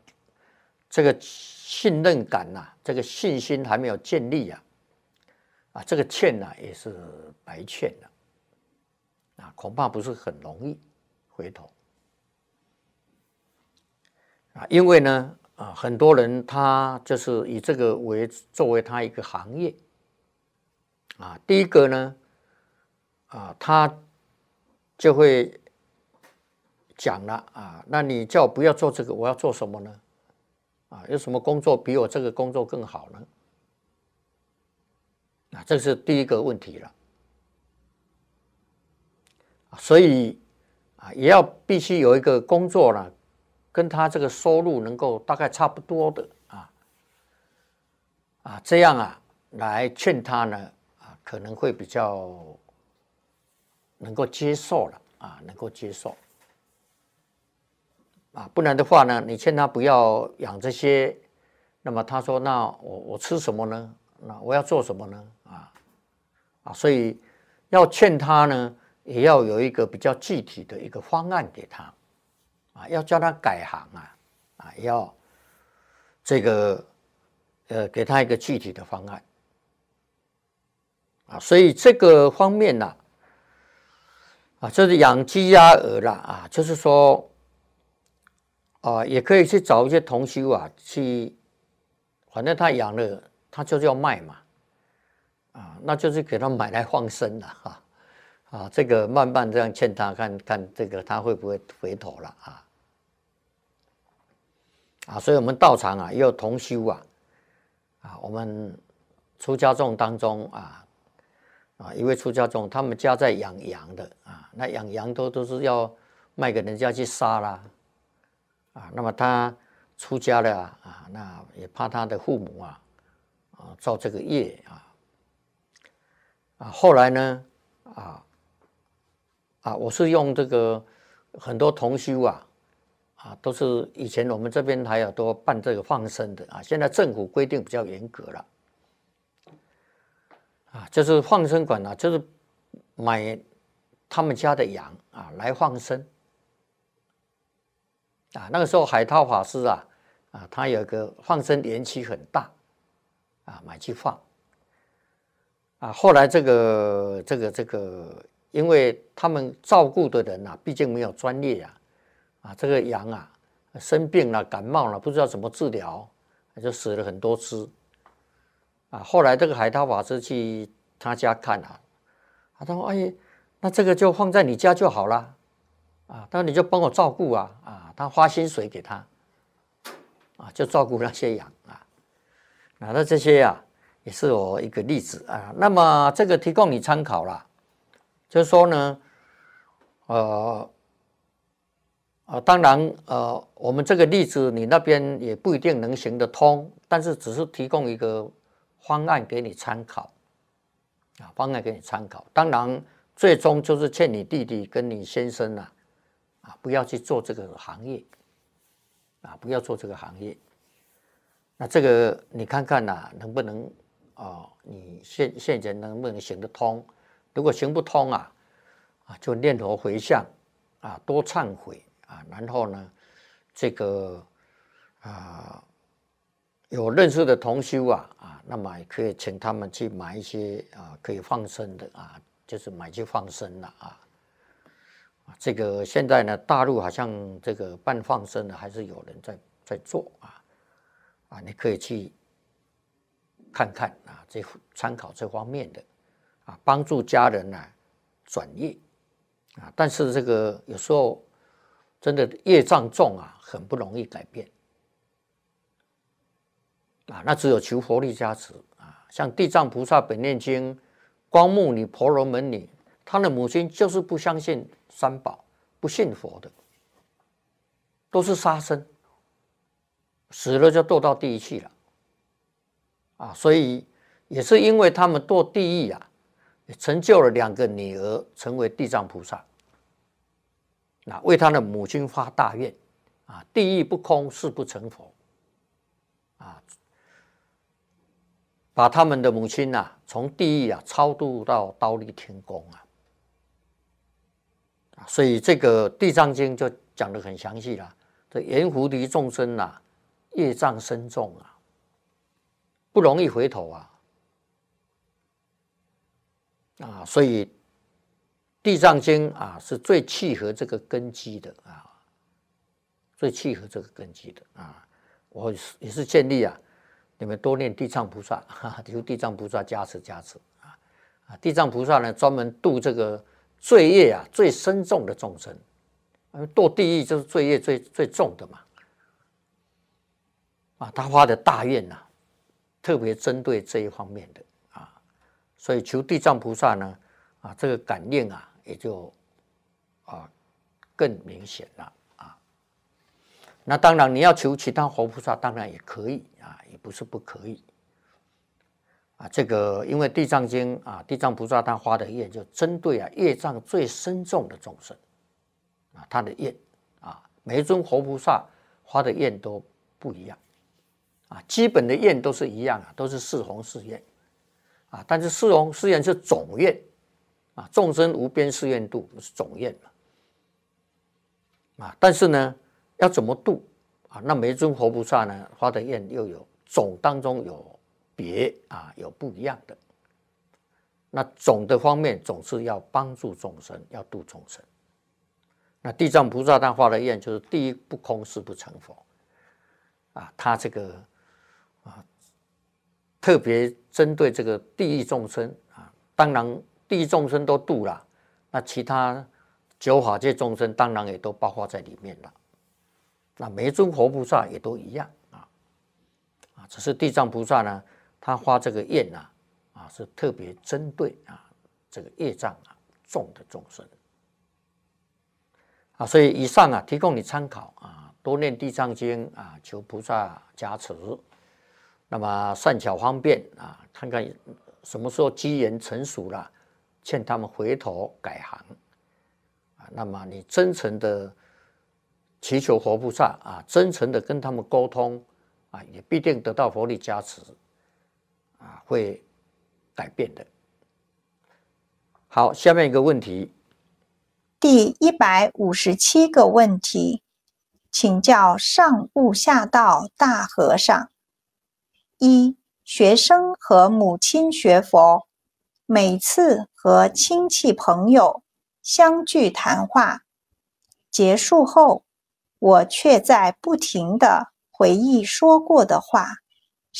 Speaker 2: 这个信任感呐，这个信心还没有建立啊，啊，这个欠呐也是白欠了，啊，恐怕不是很容易回头，啊，因为呢，啊，很多人他就是以这个为作为他一个行业，啊，第一个呢，啊，他就会讲了啊，那你叫我不要做这个，我要做什么呢？啊，有什么工作比我这个工作更好呢？啊，这是第一个问题了。所以啊，也要必须有一个工作呢，跟他这个收入能够大概差不多的啊，啊，这样啊，来劝他呢，啊，可能会比较能够接受了啊，能够接受。啊，不然的话呢，你劝他不要养这些，那么他说：“那我我吃什么呢？那我要做什么呢？”啊啊，所以要劝他呢，也要有一个比较具体的一个方案给他啊，要叫他改行啊啊，要这个呃，给他一个具体的方案啊，所以这个方面呢，啊，就是养鸡鸭鹅了啊，就是说。啊，也可以去找一些同修啊，去，反正他养了，他就是要卖嘛，啊，那就是给他买来放生了哈，啊，这个慢慢这样劝他，看看这个他会不会回头了啊，啊，所以，我们道场啊，也有同修啊，啊，我们出家众当中啊，啊，一位出家众，他们家在养羊的啊，那养羊都都是要卖给人家去杀啦。啊，那么他出家了啊，那也怕他的父母啊，啊造这个业啊，啊后来呢，啊，啊我是用这个很多同修啊，啊都是以前我们这边还有多办这个放生的啊，现在政府规定比较严格了，啊就是放生馆啊，就是买他们家的羊啊来放生。啊，那个时候海涛法师啊，啊，他有个放生年期很大，啊，买去放。啊，后来这个这个这个，因为他们照顾的人啊，毕竟没有专业啊，啊，这个羊啊生病了、感冒了，不知道怎么治疗，就死了很多只。啊，后来这个海涛法师去他家看啊，他说：“哎，那这个就放在你家就好了。”啊，那你就帮我照顾啊，啊，他花薪水给他，啊，就照顾那些羊啊，那这些呀也是我一个例子啊。那么这个提供你参考啦，就说呢，呃，啊，当然，呃，我们这个例子你那边也不一定能行得通，但是只是提供一个方案给你参考，啊，方案给你参考。当然，最终就是欠你弟弟跟你先生呢。啊，不要去做这个行业，啊，不要做这个行业。那这个你看看呐，能不能啊？你现现在能不能行得通？如果行不通啊，啊，就念头回向，啊，多忏悔啊，然后呢，这个啊，有认识的同修啊，啊，那么也可以请他们去买一些啊，可以放生的啊，就是买去放生了啊。这个现在呢，大陆好像这个办放生的还是有人在在做啊，啊，你可以去看看啊，这参考这方面的啊，帮助家人呢转业啊，但是这个有时候真的业障重啊，很不容易改变啊，那只有求佛力加持啊，像地藏菩萨本愿经、光目女婆罗门女。他的母亲就是不相信三宝，不信佛的，都是杀生，死了就堕到地狱去了，啊，所以也是因为他们堕地狱啊，成就了两个女儿成为地藏菩萨，那为他的母亲发大愿，啊，地狱不空誓不成佛，啊，把他们的母亲呐从地狱啊超度到倒立天宫啊。所以这个《地藏经》就讲的很详细了，这阎浮提众生呐，业障深重啊，不容易回头啊，啊，所以《地藏经》啊是最契合这个根基的啊，最契合这个根基的啊，我也是建议啊，你们多念地藏菩萨，哈、求地藏菩萨加持加持啊，啊，地藏菩萨呢专门度这个。罪业啊，最深重的众生，堕地狱就是罪业最最重的嘛。啊，他发的大愿呐，特别针对这一方面的啊，所以求地藏菩萨呢，啊，这个感应啊，也就啊更明显了啊。那当然，你要求其他活菩萨，当然也可以啊，也不是不可以。啊，这个因为《地藏经》啊，地藏菩萨他发的愿就针对啊业障最深重的众生啊，他的愿啊，每一尊佛菩萨发的愿都不一样啊，基本的愿都是一样啊，都是四弘誓愿啊，但是四弘誓愿是总愿啊，众生无边誓愿度是总愿嘛啊，但是呢，要怎么度啊？那每一尊佛菩萨呢发的愿又有总当中有。别啊，有不一样的。那总的方面，总是要帮助众生，要度众生。那地藏菩萨他画的愿就是第一不空誓不成佛啊。他这个啊，特别针对这个地狱众生啊，当然地狱众生都度了，那其他九法界众生当然也都包括在里面了。那每尊佛菩萨也都一样啊，啊，只是地藏菩萨呢。他发这个愿呢，啊，是特别针对啊这个业障啊重的众生，啊，所以以上啊提供你参考啊，多念地藏经啊，求菩萨加持。那么善巧方便啊，看看什么时候机缘成熟了，劝他们回头改行啊。那么你真诚的祈求佛菩萨啊，真诚的跟他们沟通啊，也必定得到佛力加持。啊，会改变的。好，下面一个问题。
Speaker 1: 第一百五十七个问题，请教上悟下道大和尚：一学生和母亲学佛，每次和亲戚朋友相聚谈话结束后，我却在不停的回忆说过的话。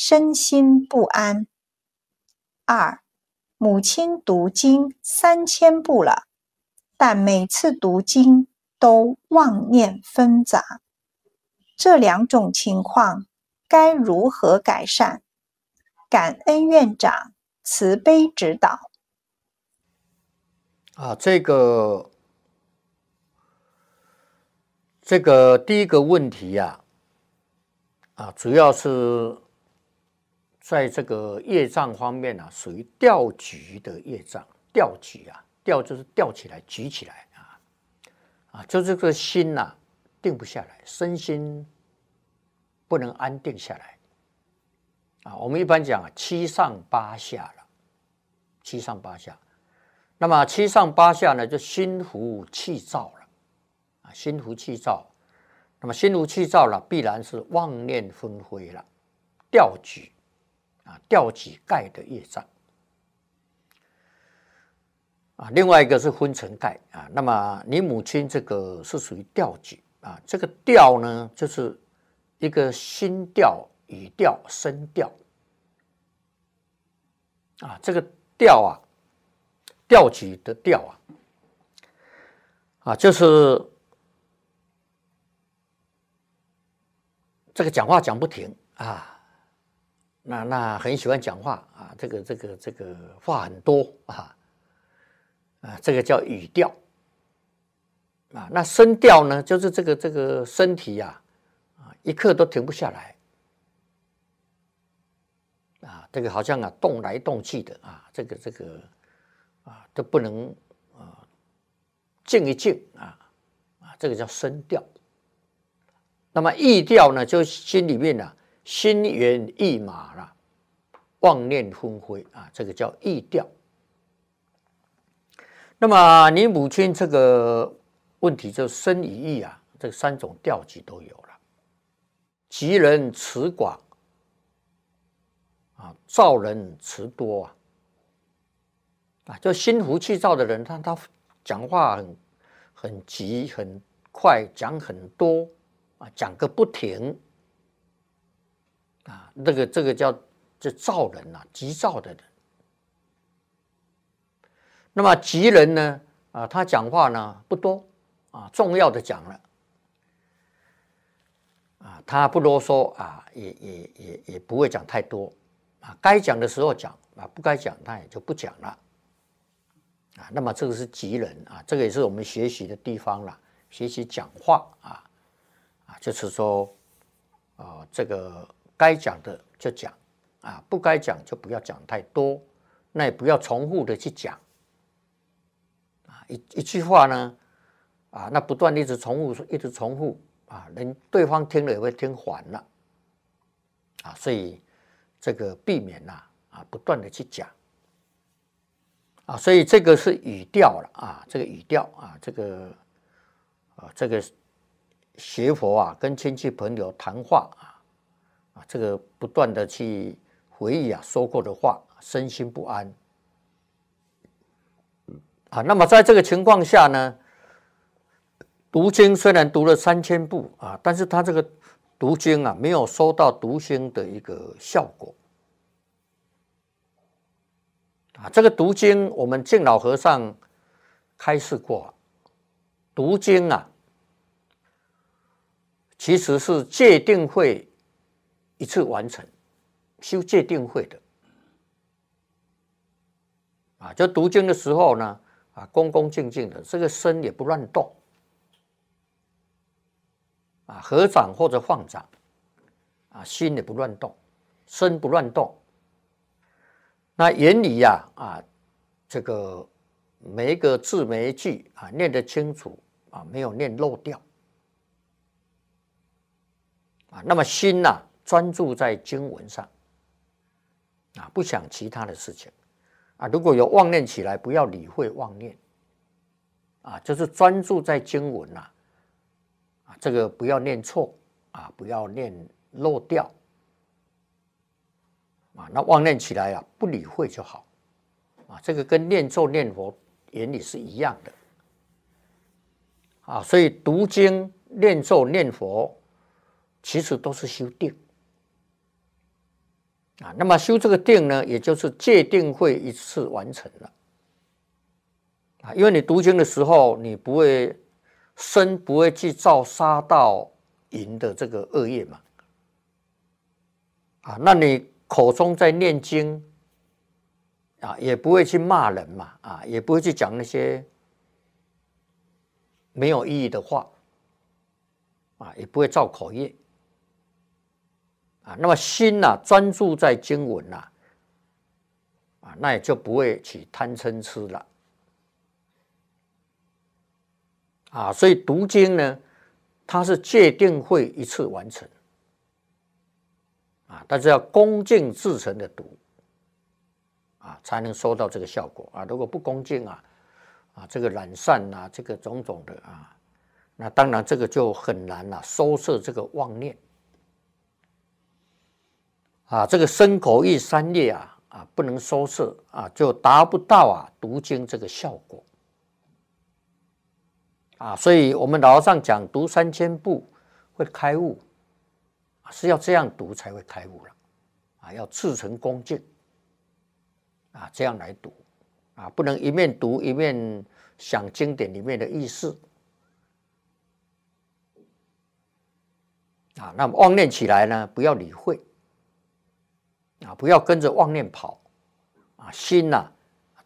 Speaker 1: 身心不安。二，母亲读经三千部了，但每次读经都妄念纷杂。这两种情况该如何改善？感恩院长慈悲指导。
Speaker 2: 啊，这个，这个第一个问题呀，啊，主要是。在这个业障方面呢，属于吊局的业障。吊局啊，吊就是吊起来、举起来啊，啊，就这个心呐，定不下来，身心不能安定下来啊。我们一般讲七上八下了，七上八下。那么七上八下呢，就心浮气躁了啊，心浮气躁。那么心浮气躁了，必然是妄念纷飞了，吊局。啊，吊几盖的业障啊，另外一个是昏沉盖啊。那么你母亲这个是属于吊几，啊，这个吊呢就是一个心调、语调、声调啊，这个吊啊，吊几的吊啊，啊，就是这个讲话讲不停啊。那那很喜欢讲话啊，这个这个这个话很多啊，啊，这个叫语调啊。那声调呢，就是这个这个身体呀，啊，一刻都停不下来啊，这个好像啊动来动去的啊，这个这个啊都不能啊静一静啊啊，这个叫声调。那么意调呢，就心里面呢。心猿意马了，妄念纷飞啊，这个叫意调。那么你母亲这个问题就生与意啊，这三种调集都有了，急人持寡啊，躁人持多啊，啊，就心浮气躁的人，他他讲话很很急很快，讲很多啊，讲个不停。啊，那个这个叫这燥人呐，急躁的人。那么急人呢？啊，他讲话呢不多啊，重要的讲了啊，他不啰嗦啊，也也也也不会讲太多啊，该讲的时候讲啊，不该讲他也就不讲了啊。那么这个是急人啊，这个也是我们学习的地方了，学习讲话啊啊，就是说，呃，这个。该讲的就讲啊，不该讲就不要讲太多，那也不要重复的去讲啊。一一句话呢啊，那不断一直重复，一直重复啊，人对方听了也会听烦了啊。所以这个避免啦啊，不断的去讲啊，所以这个是语调了啊，这个语调啊，这个啊，这个学佛啊，跟亲戚朋友谈话啊。这个不断的去回忆啊说过的话，身心不安啊。那么在这个情况下呢，读经虽然读了三千部啊，但是他这个读经啊没有收到读经的一个效果啊。这个读经我们敬老和尚开示过，读经啊其实是界定会。一次完成，修戒定慧的啊，就读经的时候呢，啊，恭恭敬敬的，这个身也不乱动，啊，合掌或者放掌，啊，心也不乱动，身不乱动，那眼里呀，啊，这个每一个字每一句啊，念得清楚啊，没有念漏掉，啊，那么心呐。专注在经文上，啊，不想其他的事情，啊，如果有妄念起来，不要理会妄念，啊，就是专注在经文呐，啊，这个不要念错，啊，不要念漏掉，啊，那妄念起来啊，不理会就好，啊，这个跟念咒念佛原理是一样的，啊，所以读经念咒念佛，其实都是修定。啊，那么修这个定呢，也就是戒定会一次完成了，啊，因为你读经的时候，你不会生，不会去造杀盗淫的这个恶业嘛，啊，那你口中在念经，啊，也不会去骂人嘛，啊，也不会去讲那些没有意义的话，啊，也不会造口业。啊，那么心呐，专注在经文呐，啊，那也就不会起贪嗔痴了，啊，所以读经呢，它是界定会一次完成，啊，但是要恭敬至诚的读，啊，才能收到这个效果啊。如果不恭敬啊，啊，这个懒散呐，这个种种的啊，那当然这个就很难了，收摄这个妄念。啊，这个声口意三业啊，啊，不能收拾啊，就达不到啊读经这个效果。啊，所以，我们老尚讲读三千部会开悟，是要这样读才会开悟了，啊，要赤诚恭敬，啊，这样来读，啊，不能一面读一面想经典里面的意思，啊，那么妄念起来呢，不要理会。啊，不要跟着妄念跑，啊，心呐，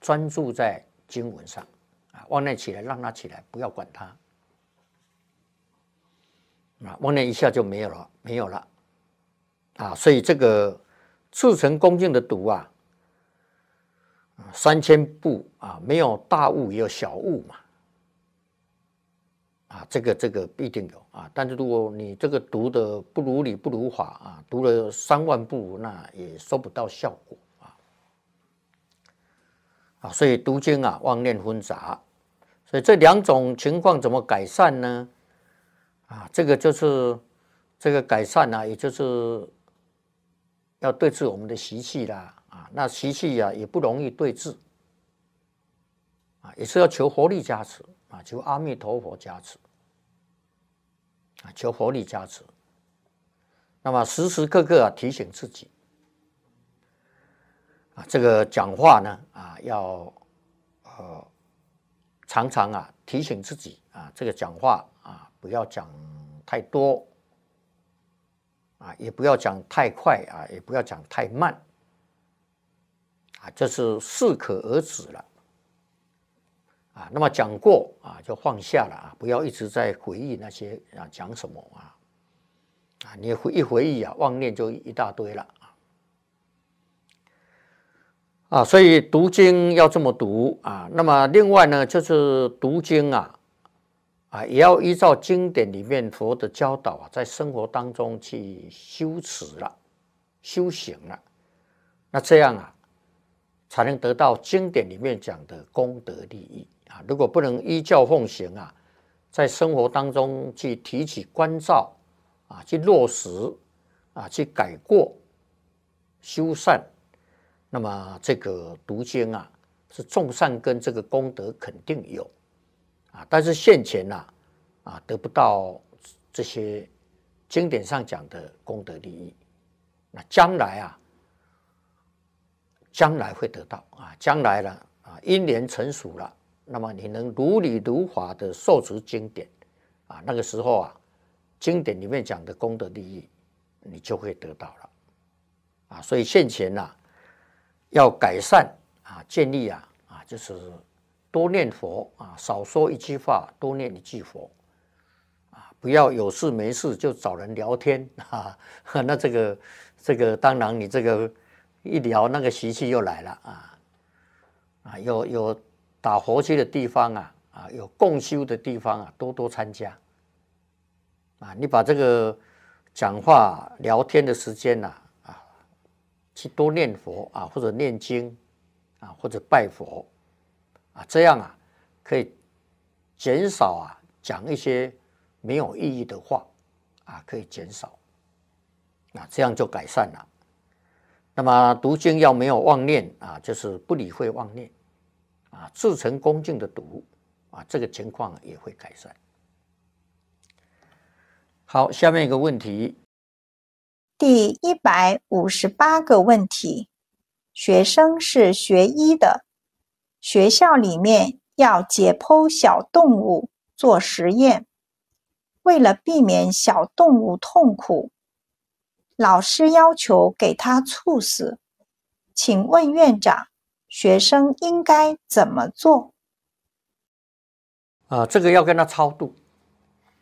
Speaker 2: 专注在经文上，啊，妄念起来，让它起来，不要管它，啊，妄念一下就没有了，没有了，啊，所以这个至诚恭敬的读啊，三千步啊，没有大悟也有小悟嘛。啊，这个这个必定有啊，但是如果你这个读的不如理不如法啊，读了三万部那也收不到效果啊啊，所以读经啊妄念纷杂，所以这两种情况怎么改善呢？啊，这个就是这个改善呢，也就是要对治我们的习气啦啊，那习气呀也不容易对治啊，也是要求活力加持。啊，求阿弥陀佛加持，啊，求佛力加持。那么时时刻刻啊提醒自己，啊，这个讲话呢，啊，要呃，常常啊提醒自己，啊，这个讲话啊不要讲太多，啊，也不要讲太快，啊，也不要讲太慢，啊，这是适可而止了。啊，那么讲过啊，就放下了啊，不要一直在回忆那些啊讲什么啊，啊，你回一回忆啊，妄念就一大堆了啊，啊，所以读经要这么读啊，那么另外呢，就是读经啊，啊，也要依照经典里面佛的教导啊，在生活当中去修持了、修行了，那这样啊，才能得到经典里面讲的功德利益。啊！如果不能依教奉行啊，在生活当中去提起关照啊，去落实啊，去改过修善，那么这个读经啊，是种善根，这个功德肯定有啊。但是现前呢，啊，得不到这些经典上讲的功德利益。那将来啊，将来会得到啊！将来呢啊，因缘成熟了。那么你能如理如法的受持经典，啊，那个时候啊，经典里面讲的功德利益，你就会得到了，啊，所以现前呢，要改善啊，建立啊，啊，就是多念佛啊，少说一句话，多念一句佛，啊，不要有事没事就找人聊天，那这个这个，当然你这个一聊那个习气又来了啊，啊，有有。打佛期的地方啊，啊有共修的地方啊，多多参加。啊，你把这个讲话聊天的时间呐，啊，去多念佛啊，或者念经啊，或者拜佛啊，这样啊，可以减少啊讲一些没有意义的话啊，可以减少。啊，这样就改善了。那么读经要没有妄念啊，就是不理会妄念。啊，自成恭敬的读啊，这个情况也会改善。好，下面一个问题，
Speaker 1: 第一百五十八个问题：学生是学医的，学校里面要解剖小动物做实验，为了避免小动物痛苦，老师要求给它猝死，请问院长？学生应该怎么做？
Speaker 2: 啊，这个要跟他超度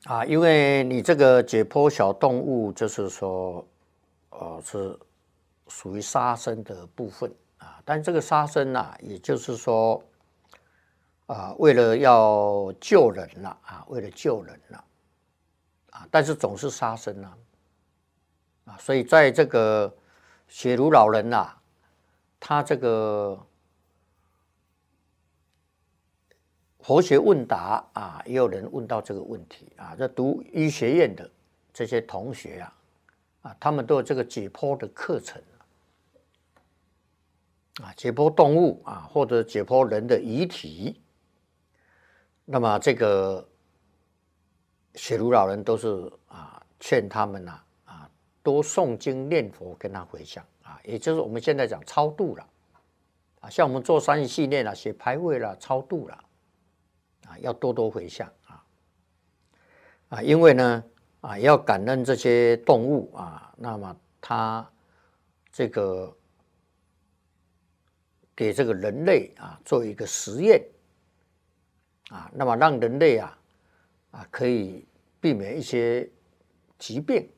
Speaker 2: 啊，因为你这个解剖小动物，就是说，呃，是属于杀生的部分啊。但这个杀生啊，也就是说，啊，为了要救人了啊，为了救人了啊，但是总是杀生了啊，所以在这个血如老人啊，他这个。佛学问答啊，也有人问到这个问题啊。这读医学院的这些同学啊，啊，他们都有这个解剖的课程啊，解剖动物啊，或者解剖人的遗体。那么这个雪庐老人都是啊，劝他们呐啊，多诵经念佛，跟他回向啊，也就是我们现在讲超度了啊，像我们做三系列啦、写牌位了，超度了。啊，要多多回向啊！啊，因为呢，啊，要感恩这些动物啊，那么它这个给这个人类啊做一个实验啊，那么让人类啊啊可以避免一些疾病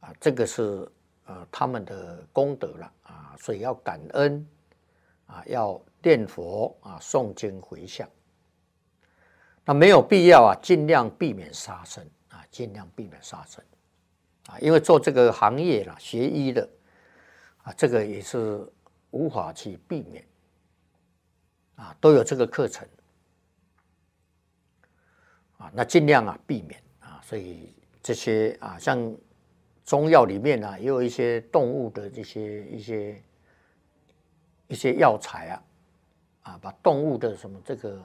Speaker 2: 啊，这个是呃他们的功德了啊，所以要感恩啊，要念佛啊，诵经回向。没有必要啊，尽量避免杀生啊，尽量避免杀生啊，因为做这个行业啦，学医的，啊，这个也是无法去避免啊，都有这个课程啊，那尽量啊，避免啊，所以这些啊，像中药里面呢，也有一些动物的这些一些一些药材啊，啊，把动物的什么这个。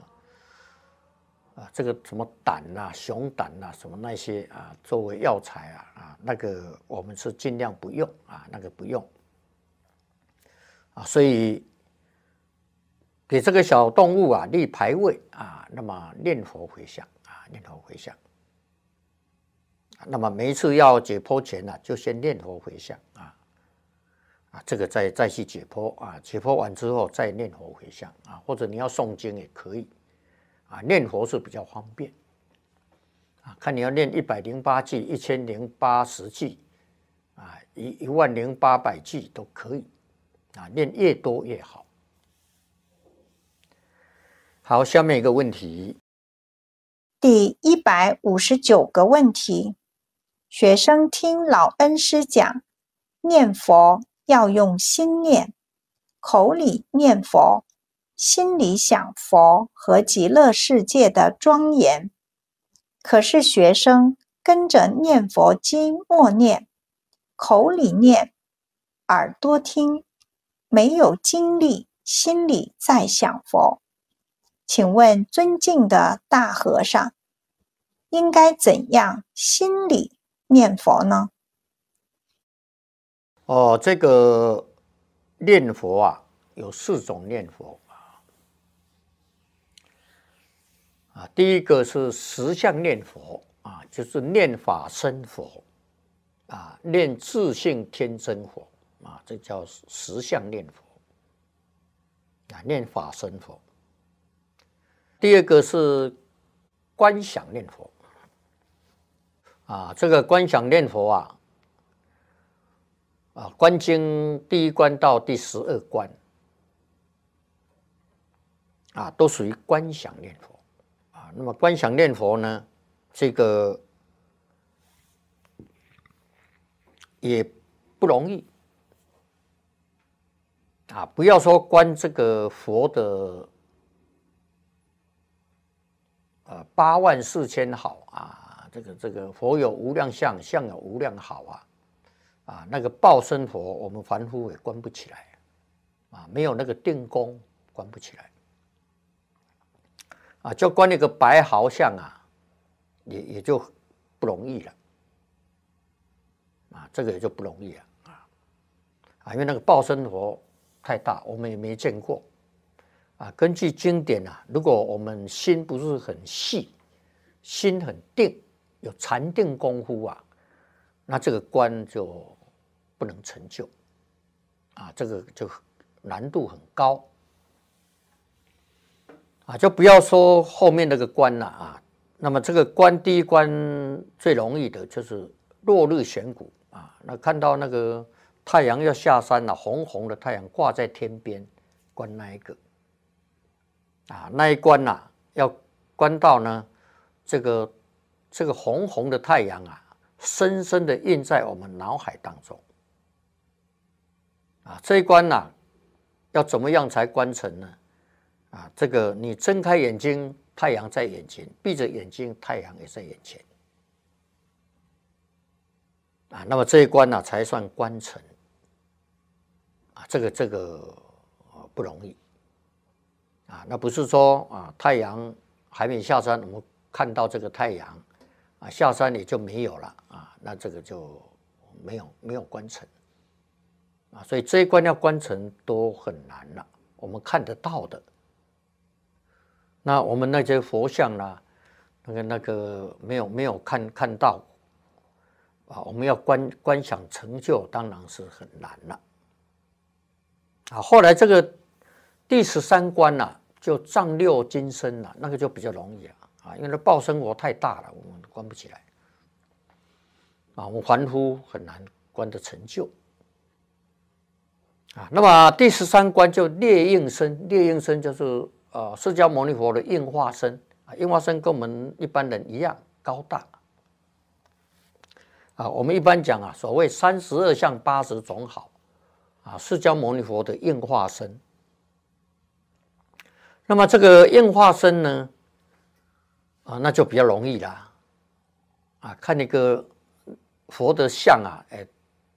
Speaker 2: 啊，这个什么胆呐、熊胆呐、什么那些啊，作为药材啊，啊，那个我们是尽量不用啊，那个不用。啊，所以给这个小动物啊立牌位啊，那么念佛回向啊，念佛回向。那么每一次要解剖前呢，就先念佛回向啊，啊，这个再再去解剖啊，解剖完之后再念佛回向啊，或者你要诵经也可以。啊，念佛是比较方便啊。看你要念一百零八句、一千零八十句啊、一一万零八百句都可以啊，念越多越好。好，下面一个问题，
Speaker 1: 第一百五十九个问题：学生听老恩师讲念佛要用心念，口里念佛。心里想佛和极乐世界的庄严，可是学生跟着念佛经默念，口里念，耳朵听，没有经历心里在想佛。请问尊敬的大和尚，应该怎样心里念佛呢？
Speaker 2: 哦，这个念佛啊，有四种念佛。啊，第一个是十相念佛啊，就是念法生佛啊，念自性天真佛啊，这叫十相念佛啊，念法生佛。第二个是观想念佛啊，这个观想念佛啊，啊，观经第一关到第十二关，啊，都属于观想念佛。那么观想念佛呢，这个也不容易啊！不要说观这个佛的，啊八万四千好啊，这个这个佛有无量相，相有无量好啊啊！那个报身佛，我们凡夫也观不起来啊，没有那个定功，观不起来。啊，就观那个白毫相啊，也也就不容易了。啊，这个也就不容易了啊啊，因为那个报身佛太大，我们也没见过。啊，根据经典啊，如果我们心不是很细，心很定，有禅定功夫啊，那这个观就不能成就。啊，这个就难度很高。啊，就不要说后面那个关了啊。那么这个关，第一关最容易的就是落日悬谷啊。那看到那个太阳要下山了，红红的太阳挂在天边，关那一个啊，那一关呐，要关到呢，这个这个红红的太阳啊，深深的印在我们脑海当中啊。这一关呐，要怎么样才关成呢？啊，这个你睁开眼睛，太阳在眼前；闭着眼睛，太阳也在眼前。啊，那么这一关呢才算关成。啊，这个这个不容易。啊，那不是说啊，太阳还没下山，我们看到这个太阳，啊下山也就没有了啊，那这个就没有没有关成。啊，所以这一关要关成都很难了。我们看得到的。那我们那些佛像呢？那个那个没有没有看看到，啊，我们要观观想成就，当然是很难了，啊，后来这个第十三关呢，就藏六金身了，那个就比较容易了，啊，因为那报身佛太大了，我们关不起来，啊，我们凡夫很难关的成就，啊，那么第十三关叫烈焰身，烈焰身就是。呃，释迦牟尼佛的应化身啊，应化身跟我们一般人一样高大啊。我们一般讲啊，所谓三十二相八十种好啊，释迦牟尼佛的应化身。那么这个应化身呢，啊，那就比较容易啦，啊，看那个佛的像啊，哎，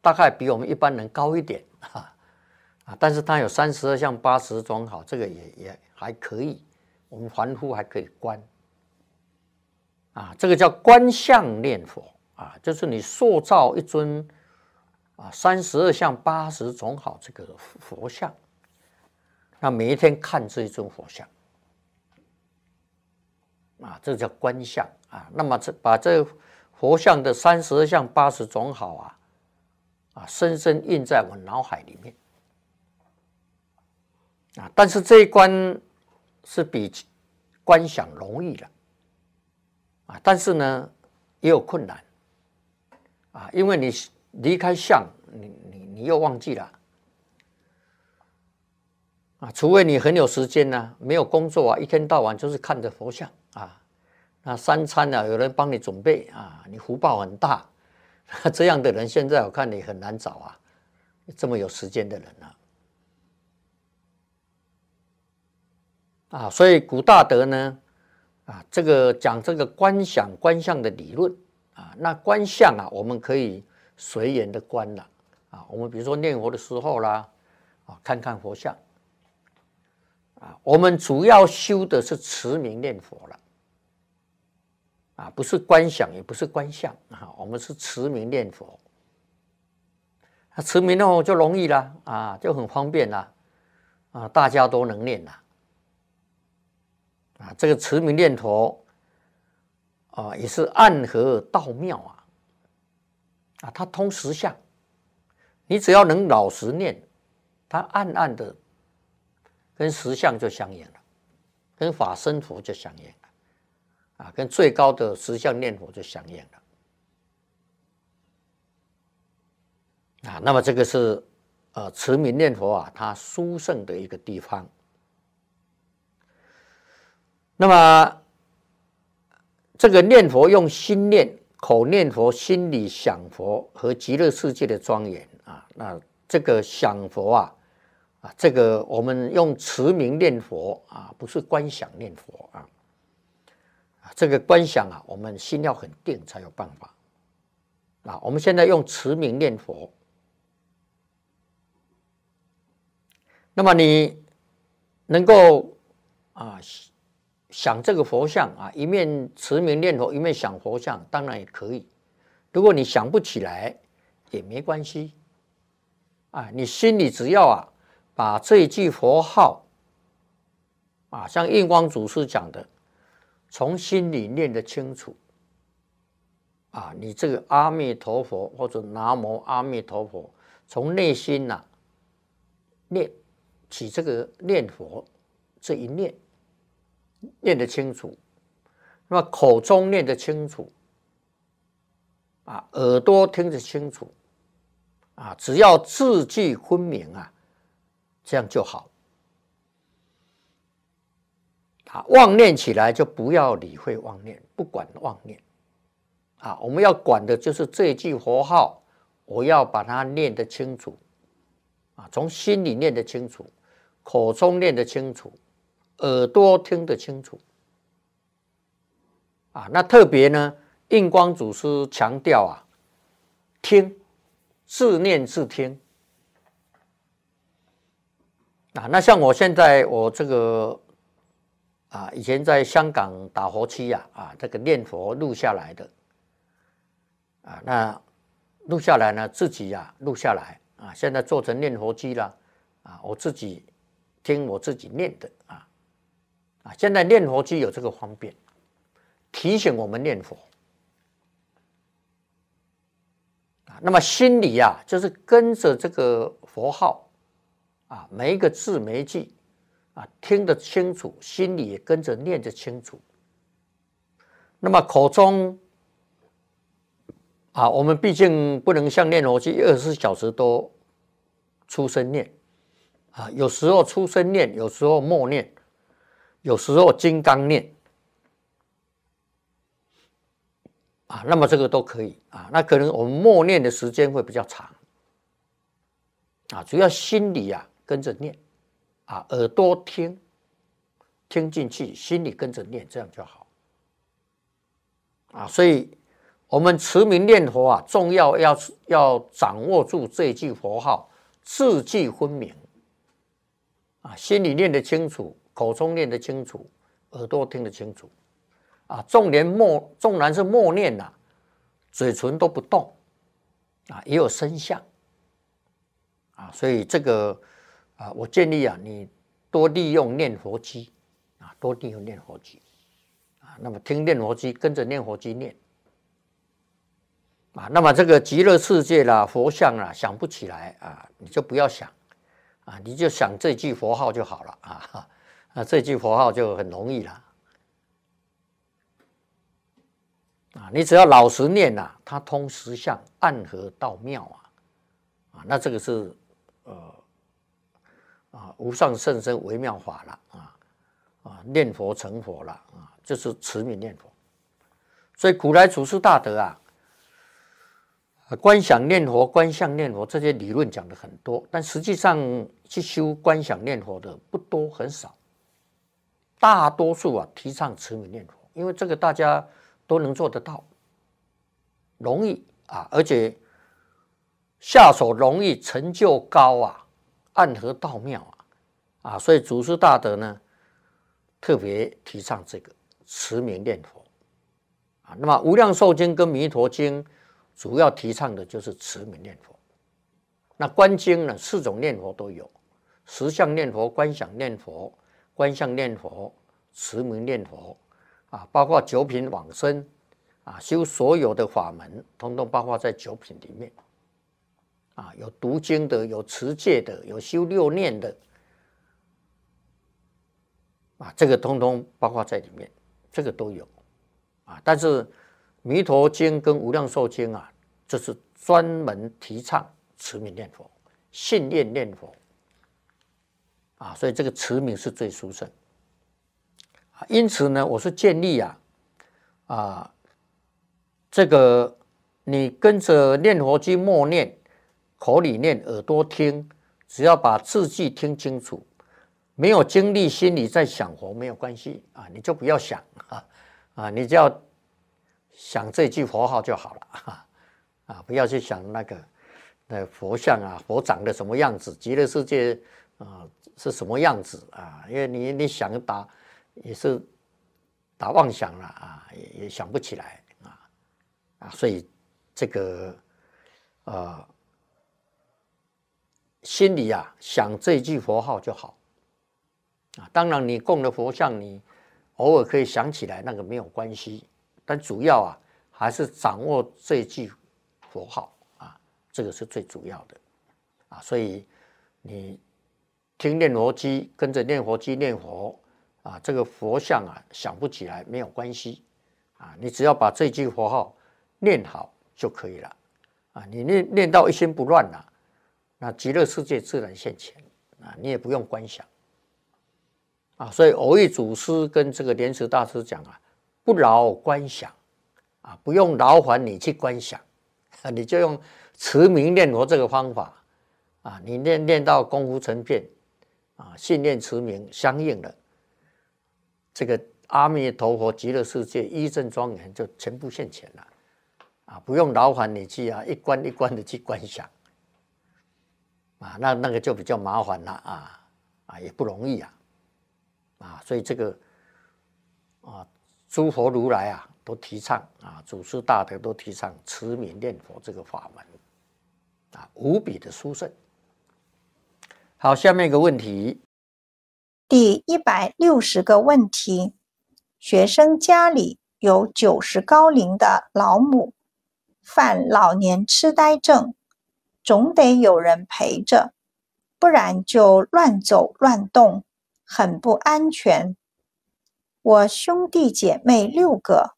Speaker 2: 大概比我们一般人高一点啊。但是它有三十二相八十种好，这个也也还可以，我们凡夫还可以观啊，这个叫观相念佛啊，就是你塑造一尊啊三十二相八十种好这个佛像，那每一天看这一尊佛像啊，这个叫观相啊，那么这把这佛像的三十二相八十种好啊啊，深深印在我脑海里面。啊，但是这一关是比观想容易的啊，但是呢也有困难啊，因为你离开相，你你你又忘记了啊，除非你很有时间呢，没有工作啊，一天到晚就是看着佛像啊，那三餐呢有人帮你准备啊，你福报很大，那 这样的人现在我看你很难找啊，这么有时间的人啊。啊，所以古大德呢，啊，这个讲这个观想观相的理论啊，那观相啊，我们可以随缘的观了啊。我们比如说念佛的时候啦，啊，看看佛像，啊，我们主要修的是持名念佛了，啊，不是观想，也不是观相啊，我们是持名念佛，那持名佛就容易了啊，就很方便了啊，大家都能念了。啊，这个慈明念佛啊，也是暗合道妙啊，啊，它通实相，你只要能老实念，它暗暗的跟实相就相应了，跟法身佛就相应了，啊，跟最高的实相念佛就相应了，啊，那么这个是呃慈明念佛啊，它殊胜的一个地方。那么，这个念佛用心念口念佛，心里想佛和极乐世界的庄严啊。那这个想佛啊，啊，这个我们用慈名念佛啊，不是观想念佛啊。啊，这个观想啊，我们心要很定才有办法啊。我们现在用慈名念佛，那么你能够啊。想这个佛像啊，一面持名念佛，一面想佛像，当然也可以。如果你想不起来也没关系，啊，你心里只要啊，把这一句佛号，啊，像印光祖师讲的，从心里念得清楚，啊，你这个阿弥陀佛或者南无阿弥陀佛，从内心呐念起这个念佛这一念。念得清楚，那么口中念得清楚，啊，耳朵听得清楚，啊，只要字迹分明啊，这样就好。啊，妄念起来就不要理会妄念，不管妄念，啊，我们要管的就是这句佛号，我要把它念得清楚，啊，从心里念得清楚，口中念得清楚。耳朵听得清楚啊，那特别呢，印光祖师强调啊，听自念自听啊。那像我现在我这个啊，以前在香港打佛机呀，啊，这个念佛录下来的啊，那录下来呢，自己呀录下来啊，现在做成念佛机了啊，我自己听我自己念的。啊，现在念佛机有这个方便，提醒我们念佛。啊，那么心里呀，就是跟着这个佛号，啊，每一个字每一句，啊，听得清楚，心里也跟着念着清楚。那么口中，啊，我们毕竟不能像念佛机二十四小时都出声念，啊，有时候出声念，有时候默念。有时候金刚念啊，那么这个都可以啊。那可能我们默念的时间会比较长啊，主要心里呀跟着念啊，耳朵听，听进去，心里跟着念，这样就好啊。所以，我们持名念佛啊，重要要要掌握住这句佛号，字句分明啊，心里念得清楚。口中念得清楚，耳朵听得清楚，啊，纵然默纵然是默念呐，嘴唇都不动，啊，也有声相，啊，所以这个啊，我建议啊，你多利用念佛机，啊，多利用念佛机，啊，那么听念佛机，跟着念佛机念，啊，那么这个极乐世界啦、佛像啦，想不起来啊，你就不要想，啊，你就想这句佛号就好了，啊。啊，这句佛号就很容易了啊！你只要老实念呐，它通实相，暗合道妙啊！啊，那这个是呃啊无上甚深微妙法了啊啊！念佛成佛了啊，就是持名念佛。所以古来祖师大德啊，观想念佛、观相念佛这些理论讲的很多，但实际上去修观想念佛的不多，很少。大多数啊，提倡持名念佛，因为这个大家都能做得到，容易啊，而且下手容易，成就高啊，暗合道妙啊，啊，所以祖师大德呢特别提倡这个持名念佛啊。那么《无量寿经》跟《弥陀经》主要提倡的就是持名念佛。那观经呢，四种念佛都有：实相念佛、观想念佛。观相念佛、持名念佛，啊，包括九品往生，啊，修所有的法门，通通包括在九品里面，啊，有读经的，有持戒的，有修六念的，啊，这个通通包括在里面，这个都有，啊，但是《弥陀经》跟《无量寿经》啊，就是专门提倡持名念佛、信念念佛。啊，所以这个慈名是最殊胜。因此呢，我是建议啊，啊，这个你跟着念佛机默念，口里念，耳朵听，只要把字句听清楚，没有经历心里在想佛没有关系啊，你就不要想啊，啊，你就要想这句佛号就好了啊，啊，不要去想那个那佛像啊，佛长得什么样子，极乐世界啊。是什么样子啊？因为你你想打，也是打妄想了啊，也也想不起来啊啊！所以这个呃，心里啊想这句佛号就好啊。当然，你供的佛像，你偶尔可以想起来，那个没有关系。但主要啊，还是掌握这句佛号啊，这个是最主要的啊。所以你。听念佛机，跟着念佛机念佛啊，这个佛像啊想不起来没有关系啊，你只要把这句佛号念好就可以了啊。你念念到一心不乱了，那极乐世界自然现前啊，你也不用观想啊。所以偶遇祖师跟这个莲池大师讲啊，不劳观想啊，不用劳烦你去观想，啊，你就用持名念佛这个方法啊，你念念到功夫成片。啊，信念持名相应的这个阿弥陀佛极乐世界一正庄严就全部现前了，啊，不用劳烦你去啊，一关一关的去观想，啊，那那个就比较麻烦了啊，啊，也不容易啊，啊，所以这个啊，诸佛如来啊都提倡啊，祖师大德都提倡持名念佛这个法门，啊，无比的殊胜。好，下面一个问题。
Speaker 1: 第一百六十个问题：学生家里有九十高龄的老母，犯老年痴呆症，总得有人陪着，不然就乱走乱动，很不安全。我兄弟姐妹六个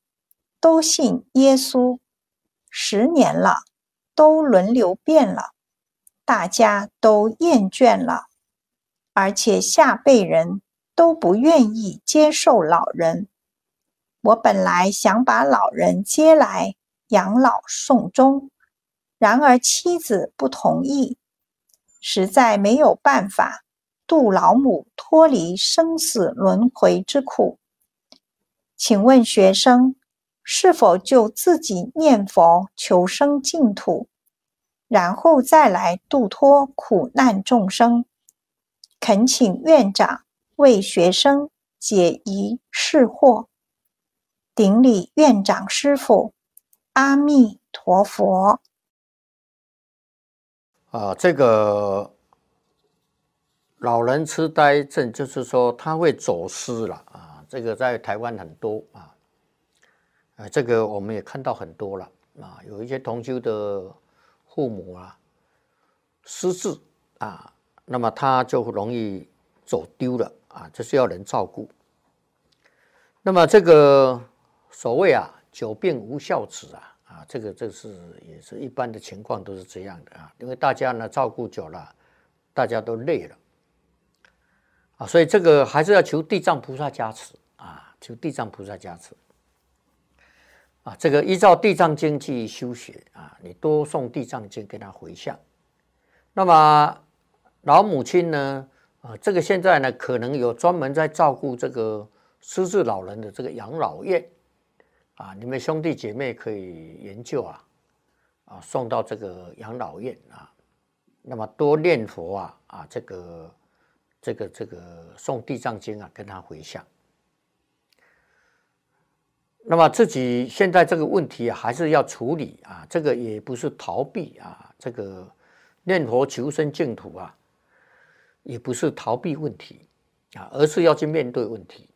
Speaker 1: 都信耶稣，十年了，都轮流变了。大家都厌倦了，而且下辈人都不愿意接受老人。我本来想把老人接来养老送终，然而妻子不同意，实在没有办法，度老母脱离生死轮回之苦。请问学生，是否就自己念佛求生净土？然后再来度脱苦难众生，恳请院长为学生解疑释惑，顶礼院长师傅阿弥陀佛。
Speaker 2: 啊，这个老人痴呆症，就是说他会走失了啊。这个在台湾很多啊，呃，这个我们也看到很多了啊，有一些同修的。父母啊，失智啊，那么他就容易走丢了啊，这是要人照顾。那么这个所谓啊，久病无孝子啊，啊，这个这是也是一般的情况都是这样的啊，因为大家呢照顾久了，大家都累了啊，所以这个还是要求地藏菩萨加持啊，求地藏菩萨加持。啊，这个依照地藏经去修学啊，你多送地藏经给他回向。那么老母亲呢？啊，这个现在呢，可能有专门在照顾这个失智老人的这个养老院啊。你们兄弟姐妹可以研究啊，啊，送到这个养老院啊。那么多念佛啊啊，这个这个这个送地藏经啊，跟他回向。那么自己现在这个问题还是要处理啊，这个也不是逃避啊，这个念佛求生净土啊，也不是逃避问题啊，而是要去面对问题，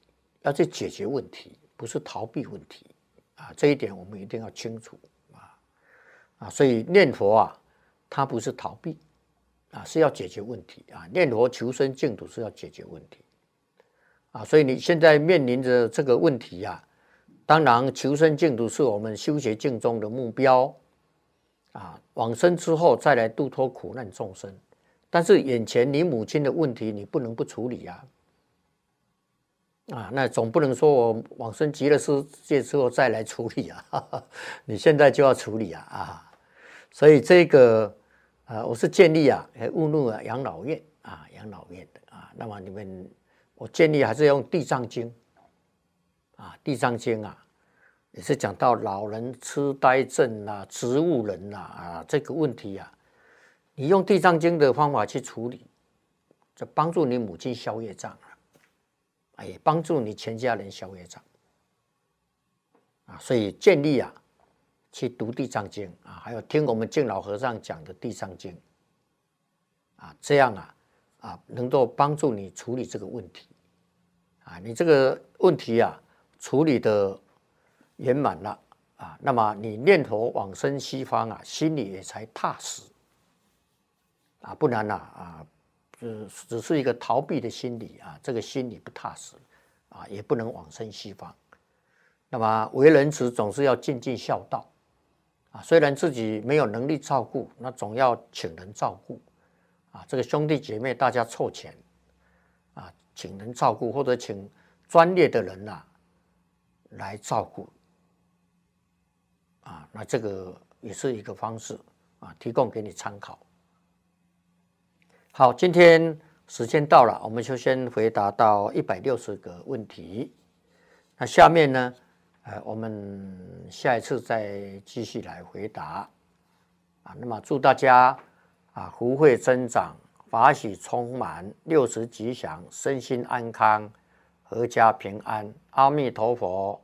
Speaker 2: 要去解决问题，不是逃避问题啊，这一点我们一定要清楚啊啊，所以念佛啊，它不是逃避啊，是要解决问题啊，念佛求生净土是要解决问题啊，所以你现在面临着这个问题呀。当然，求生净土是我们修学净宗的目标啊。往生之后再来度脱苦难众生，但是眼前你母亲的问题，你不能不处理呀。啊，那总不能说我往生极乐世界之后再来处理啊，你现在就要处理啊啊！所以这个，啊，我是建议啊，哎，误入了养老院啊，养老院的啊。那么你们，我建议还是用地藏经。啊，《地藏经》啊，也是讲到老人痴呆症啊、植物人啊，啊这个问题啊，你用《地藏经》的方法去处理，就帮助你母亲消业障，哎，帮助你全家人消业障啊！所以建议啊，去读《地藏经》啊，还有听我们敬老和尚讲的《地藏经》啊，这样啊，啊，能够帮助你处理这个问题啊，你这个问题啊。处理的圆满了啊，那么你念头往生西方啊，心里也才踏实啊。不然呢啊，就只是一个逃避的心理啊，这个心理不踏实啊，也不能往生西方。那么为人子，总是要尽尽孝道啊。虽然自己没有能力照顾，那总要请人照顾啊。这个兄弟姐妹大家凑钱啊，请人照顾或者请专业的人呐。来照顾啊，那这个也是一个方式啊，提供给你参考。好，今天时间到了，我们就先回答到一百六十个问题。那下面呢，呃，我们下一次再继续来回答啊。那么祝大家啊，福慧增长，法喜充满，六十吉祥，身心安康。阖家平安，阿弥陀佛。